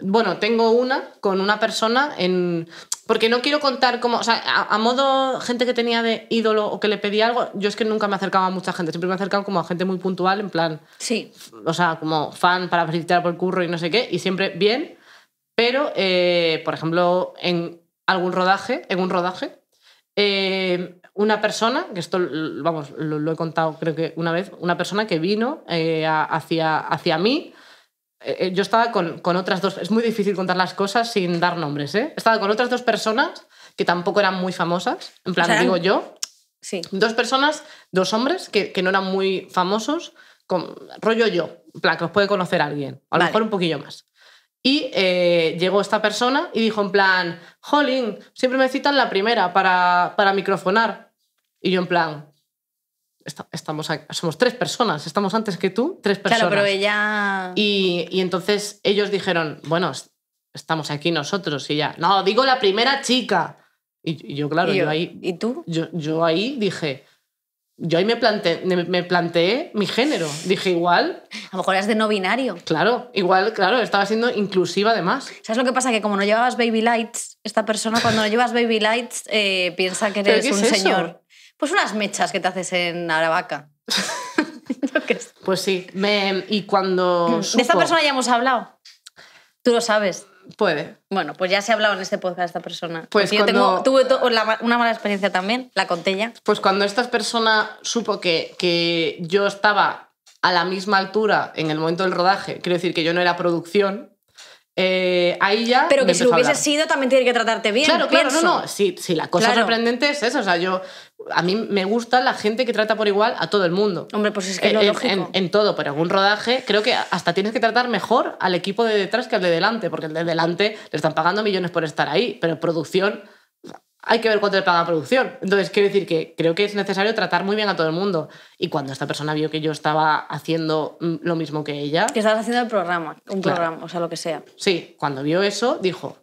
bueno, tengo una con una persona en. Porque no quiero contar como. O sea, a, modo gente que tenía de ídolo o que le pedía algo, yo es que nunca me acercaba a mucha gente. Siempre me acercaba como a gente muy puntual, en plan. Sí. O sea, como fan para felicitar por el curro y no sé qué. Y siempre bien. Pero, eh, por ejemplo, en algún rodaje, en un rodaje, eh, una persona, que esto, vamos, lo, he contado creo que una vez, una persona que vino hacia, hacia mí eh, eh, yo estaba con, con, otras dos, es muy difícil contar las cosas sin dar nombres, ¿eh? Estaba con otras dos personas que tampoco eran muy famosas, en plan, digo yo. Sí. Dos personas, dos hombres que, que no eran muy famosos, con, rollo yo, en plan, que los puede conocer alguien, a lo mejor un poquillo más. Y eh, llegó esta persona y dijo en plan, Jolín, siempre me citan la primera para, para microfonar. Y yo en plan, estamos, somos tres personas, estamos antes que tú, tres personas. Claro, pero ella... Y, y entonces ellos dijeron, bueno, estamos aquí nosotros. Y ya. no, digo la primera chica. Y, yo, claro, yo, ahí... ¿Y tú? Yo, yo ahí dije, yo ahí me planteé, me planteé mi género. Dije, igual. A lo mejor eras de no binario. Claro, igual, claro, estaba siendo inclusiva además. ¿Sabes lo que pasa? Que como no llevabas baby lights, esta persona cuando no llevas baby lights eh, piensa que eres un señor pues unas mechas que te haces en Aravaca. pues sí, y cuando... De esta persona ya hemos hablado. Tú lo sabes. Puede. Bueno, pues ya se ha hablado en este podcast de esta persona. Pues yo tengo, tuve una mala experiencia también, la conté ya. Pues cuando esta persona supo que, que yo estaba a la misma altura en el momento del rodaje, quiero decir que yo no era producción, eh, ahí ya. Pero que si lo hubiese sido, también tiene que tratarte bien. Claro, claro, no, no. Sí, sí la cosa sorprendente es eso. O sea, yo a mí me gusta la gente que trata por igual a todo el mundo. Hombre, pues es que eh, en, todo, pero en un rodaje creo que hasta tienes que tratar mejor al equipo de detrás que al de delante, porque el de delante le están pagando millones por estar ahí, pero producción hay que ver cuánto le paga producción. Entonces, quiero decir que creo que es necesario tratar muy bien a todo el mundo. Y cuando esta persona vio que yo estaba haciendo mm, lo mismo que ella... Que estabas haciendo el programa, un programa, o sea, lo que sea. Sí, cuando vio eso, dijo,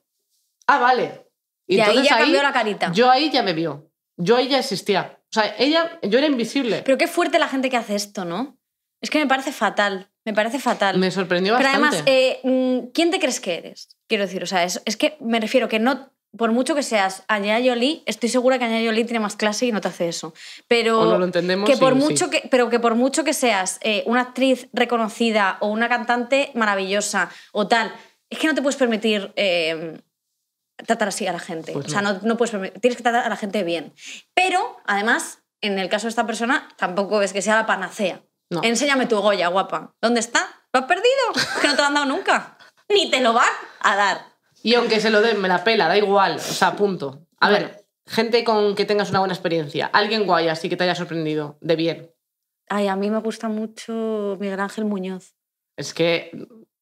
ah, vale. Y, ahí ya cambió la carita. Yo ahí ya me vio yo ella existía. O sea, ella, yo era invisible. Pero qué fuerte la gente que hace esto, ¿no? Es que me parece fatal. Me parece fatal. Me sorprendió bastante. Pero además, eh, mm, ¿quién te crees que eres? Quiero decir, o sea, es, que me refiero que no, por mucho que seas Anya Jolie, estoy segura que Anya Yoli tiene más clase y no te hace eso. Pero no lo entendemos. Que por mucho que, pero que por mucho que seas eh, una actriz reconocida o una cantante maravillosa o tal, es que no te puedes permitir eh, tratar así a la gente. Pues o sea, no, no puedes tienes que tratar a la gente bien. Pero, además, en el caso de esta persona, tampoco es que sea la panacea. Enséñame tu Goya, guapa. ¿Dónde está? ¿Lo has perdido? que no te lo han dado nunca. Ni te lo van a dar. Y aunque se lo den, me la pela, da igual. O sea, punto. A ver, gente con que tengas una buena experiencia. Alguien guay así que te haya sorprendido. De bien. Ay, a mí me gusta mucho Miguel Ángel Muñoz. Es que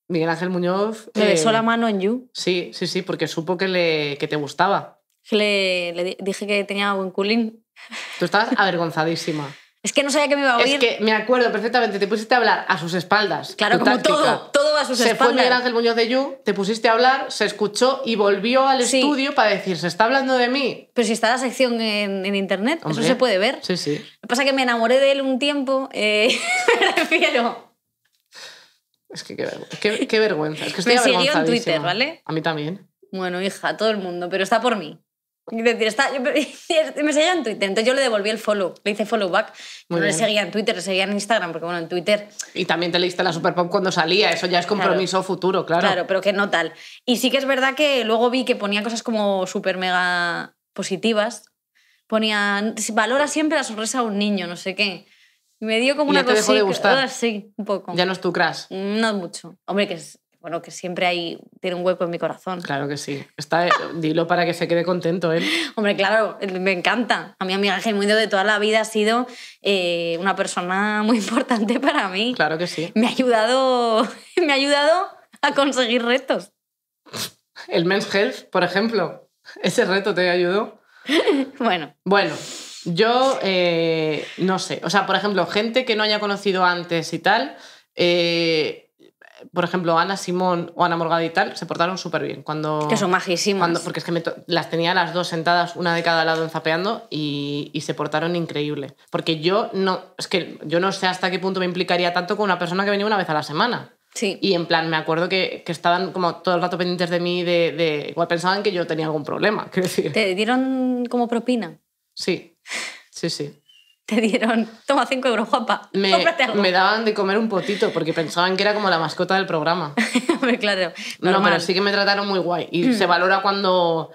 Miguel Ángel Muñoz. Le eh, besó la mano en You. Sí, sí, sí, porque supo que, le, te gustaba. Le, dije que tenía buen culín. Tú estabas avergonzadísima. Es que no sabía que me iba a oír. Es que me acuerdo perfectamente, te pusiste a hablar a sus espaldas. Claro, como todo, todo a sus espaldas. Se fue Miguel Ángel Muñoz de You, te pusiste a hablar, se escuchó y volvió al estudio para decir, se está hablando de mí. Pero si está la sección en, internet, eso se puede ver. Sí, sí. Lo que pasa es que me enamoré de él un tiempo, eh, me refiero. Es que qué, vergüenza. Es que estoy Me siguió en Twitter, ¿vale? A mí también. Bueno, hija, todo el mundo, pero está por mí. Está, me seguía en Twitter, entonces yo le devolví el follow, le hice follow back. no le seguía en Twitter, le seguía en Instagram, porque bueno, en Twitter. Y también te leíste la Super cuando salía, eso ya es compromiso futuro, claro. Claro, pero que no tal. Y sí que es verdad que luego vi que ponía cosas como súper mega positivas. Ponía, valora siempre la sorpresa a un niño, no sé qué. Me dio como una cosa. de gustar. Ah, sí, un poco. Ya no es tu crush. No mucho. Hombre, que es, bueno, que siempre hay, tiene un hueco en mi corazón. Claro que sí. Está, eh, dilo para que se quede contento ¿eh? Hombre, claro, me encanta. A mi amiga Gelmundo de toda la vida ha sido eh, una persona muy importante para mí. Claro que sí. Me ha ayudado, me ha ayudado a conseguir retos. El Men's Health, por ejemplo. ¿Ese reto te ayudó? bueno. Bueno, yo eh, no sé. O sea, por ejemplo, gente que no haya conocido antes y tal. Eh, por ejemplo, Ana Simón o Ana Morgada y tal se portaron súper bien. Cuando, que son majísimas. porque es que las tenía las dos sentadas, una de cada lado, enzapeando y, y se portaron increíble. Porque yo no, es que yo no sé hasta qué punto me implicaría tanto con una persona que venía una vez a la semana. Sí. Y en plan, me acuerdo que, estaban como todo el rato pendientes de mí, de, igual pensaban que yo tenía algún problema. ¿Te dieron como propina? Sí. Sí, sí. Te dieron, toma 5 euros, guapa. Me, daban de comer un potito porque pensaban que era como la mascota del programa. claro. pero sí que me trataron muy guay. Y mm. se valora cuando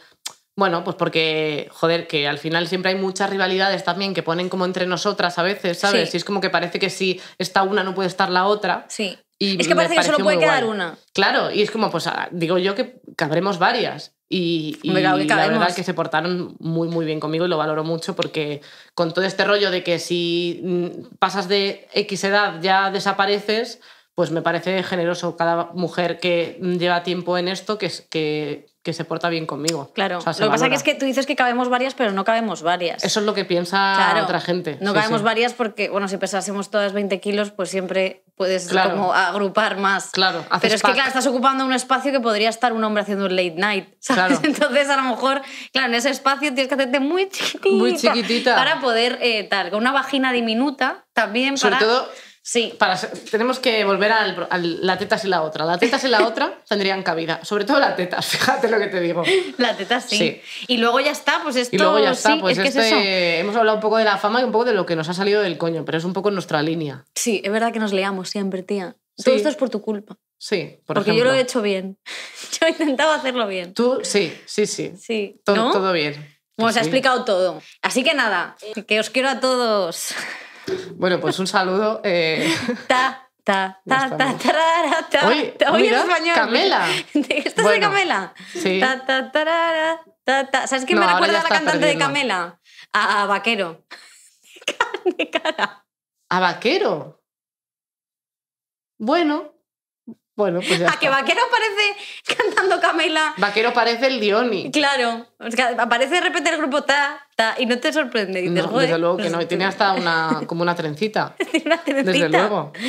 bueno, pues porque, joder, que al final siempre hay muchas rivalidades también que ponen como entre nosotras a veces, ¿sabes? Y es como que parece que si está una no puede estar la otra. Sí. Y es que parece que solo puede quedar una. Claro, y es como, pues ah, digo yo que cabremos varias. Y, la verdad que se portaron muy, muy bien conmigo y lo valoro mucho porque con todo este rollo de que si mm, pasas de X edad ya desapareces, pues me parece generoso cada mujer que lleva tiempo en esto que, que, que se porta bien conmigo. Claro, lo que pasa es que tú dices que cabemos varias, pero no cabemos varias. Eso es lo que piensa otra gente. No cabemos varias porque, bueno, si pesásemos todas 20 kilos, pues siempre puedes como agrupar más. Claro, Pero es que, claro, estás ocupando un espacio que podría estar un hombre haciendo un late night, Entonces, a lo mejor, claro, en ese espacio tienes que hacerte muy chiquitita. Para poder, eh, tal, con una vagina diminuta también Sobre para... todo Sí, para, tenemos que volver a la teta y la otra. La teta y la otra tendrían cabida. Sobre todo la teta, fíjate lo que te digo. La teta sí. Y luego ya está, pues esto... ya pues este, hemos hablado un poco de la fama y un poco de lo que nos ha salido del coño, pero es un poco nuestra línea. Sí, es verdad que nos leamos siempre, tía. Todo esto es por tu culpa. Sí, por Porque yo lo he hecho bien. Yo he intentado hacerlo bien. Tú, sí, sí, sí. Sí. Todo, todo bien. Bueno, se ha explicado todo. Así que nada, que os quiero a todos. Bueno, pues un saludo. Eh... Ta. Ta, ta, ta, ta, Oye, en español. Camela. ¿Esto es de Camela? Ta, ta, ta, ta. ¿Sabes quién me recuerda a la cantante de Camela? A, Vaquero. de cara. ¿A Vaquero? Bueno, bueno, pues ya A que Vaquero parece cantando Camela. Vaquero parece el Diony. Claro. aparece de repente el grupo Ta, y no te sorprende. desde luego que pues no. Y tiene hasta una, como una trencita. una trencita. Desde luego.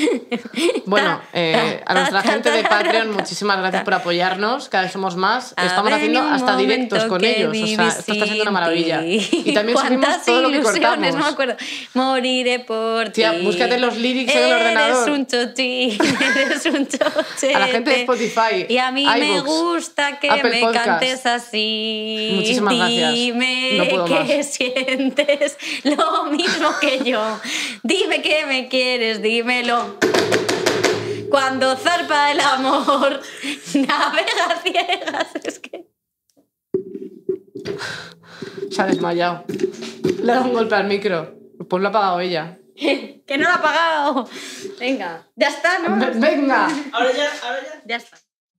Bueno, eh, a nuestra gente de Patreon, muchísimas gracias por apoyarnos. Cada vez somos más. Estamos haciendo hasta directos con ellos. O sea, esto está siendo una maravilla. Y también subimos todo lo que cortamos. No me Moriré por ti. Tía, búscate los lyrics en el ordenador. Eres un eres un A la gente de Spotify. Y a mí me gusta que me cantes así. Muchísimas gracias. no puedo más sientes lo mismo que yo. Dime que me quieres, dímelo. Cuando zarpa el amor, navega ciegas. Es que. Se ha desmayado. Le ha un golpe al micro. Pues lo ha apagado ella. que no lo ha apagado. Venga, ya está, ¿no? Venga. Ahora ya, ahora ya. Ya está.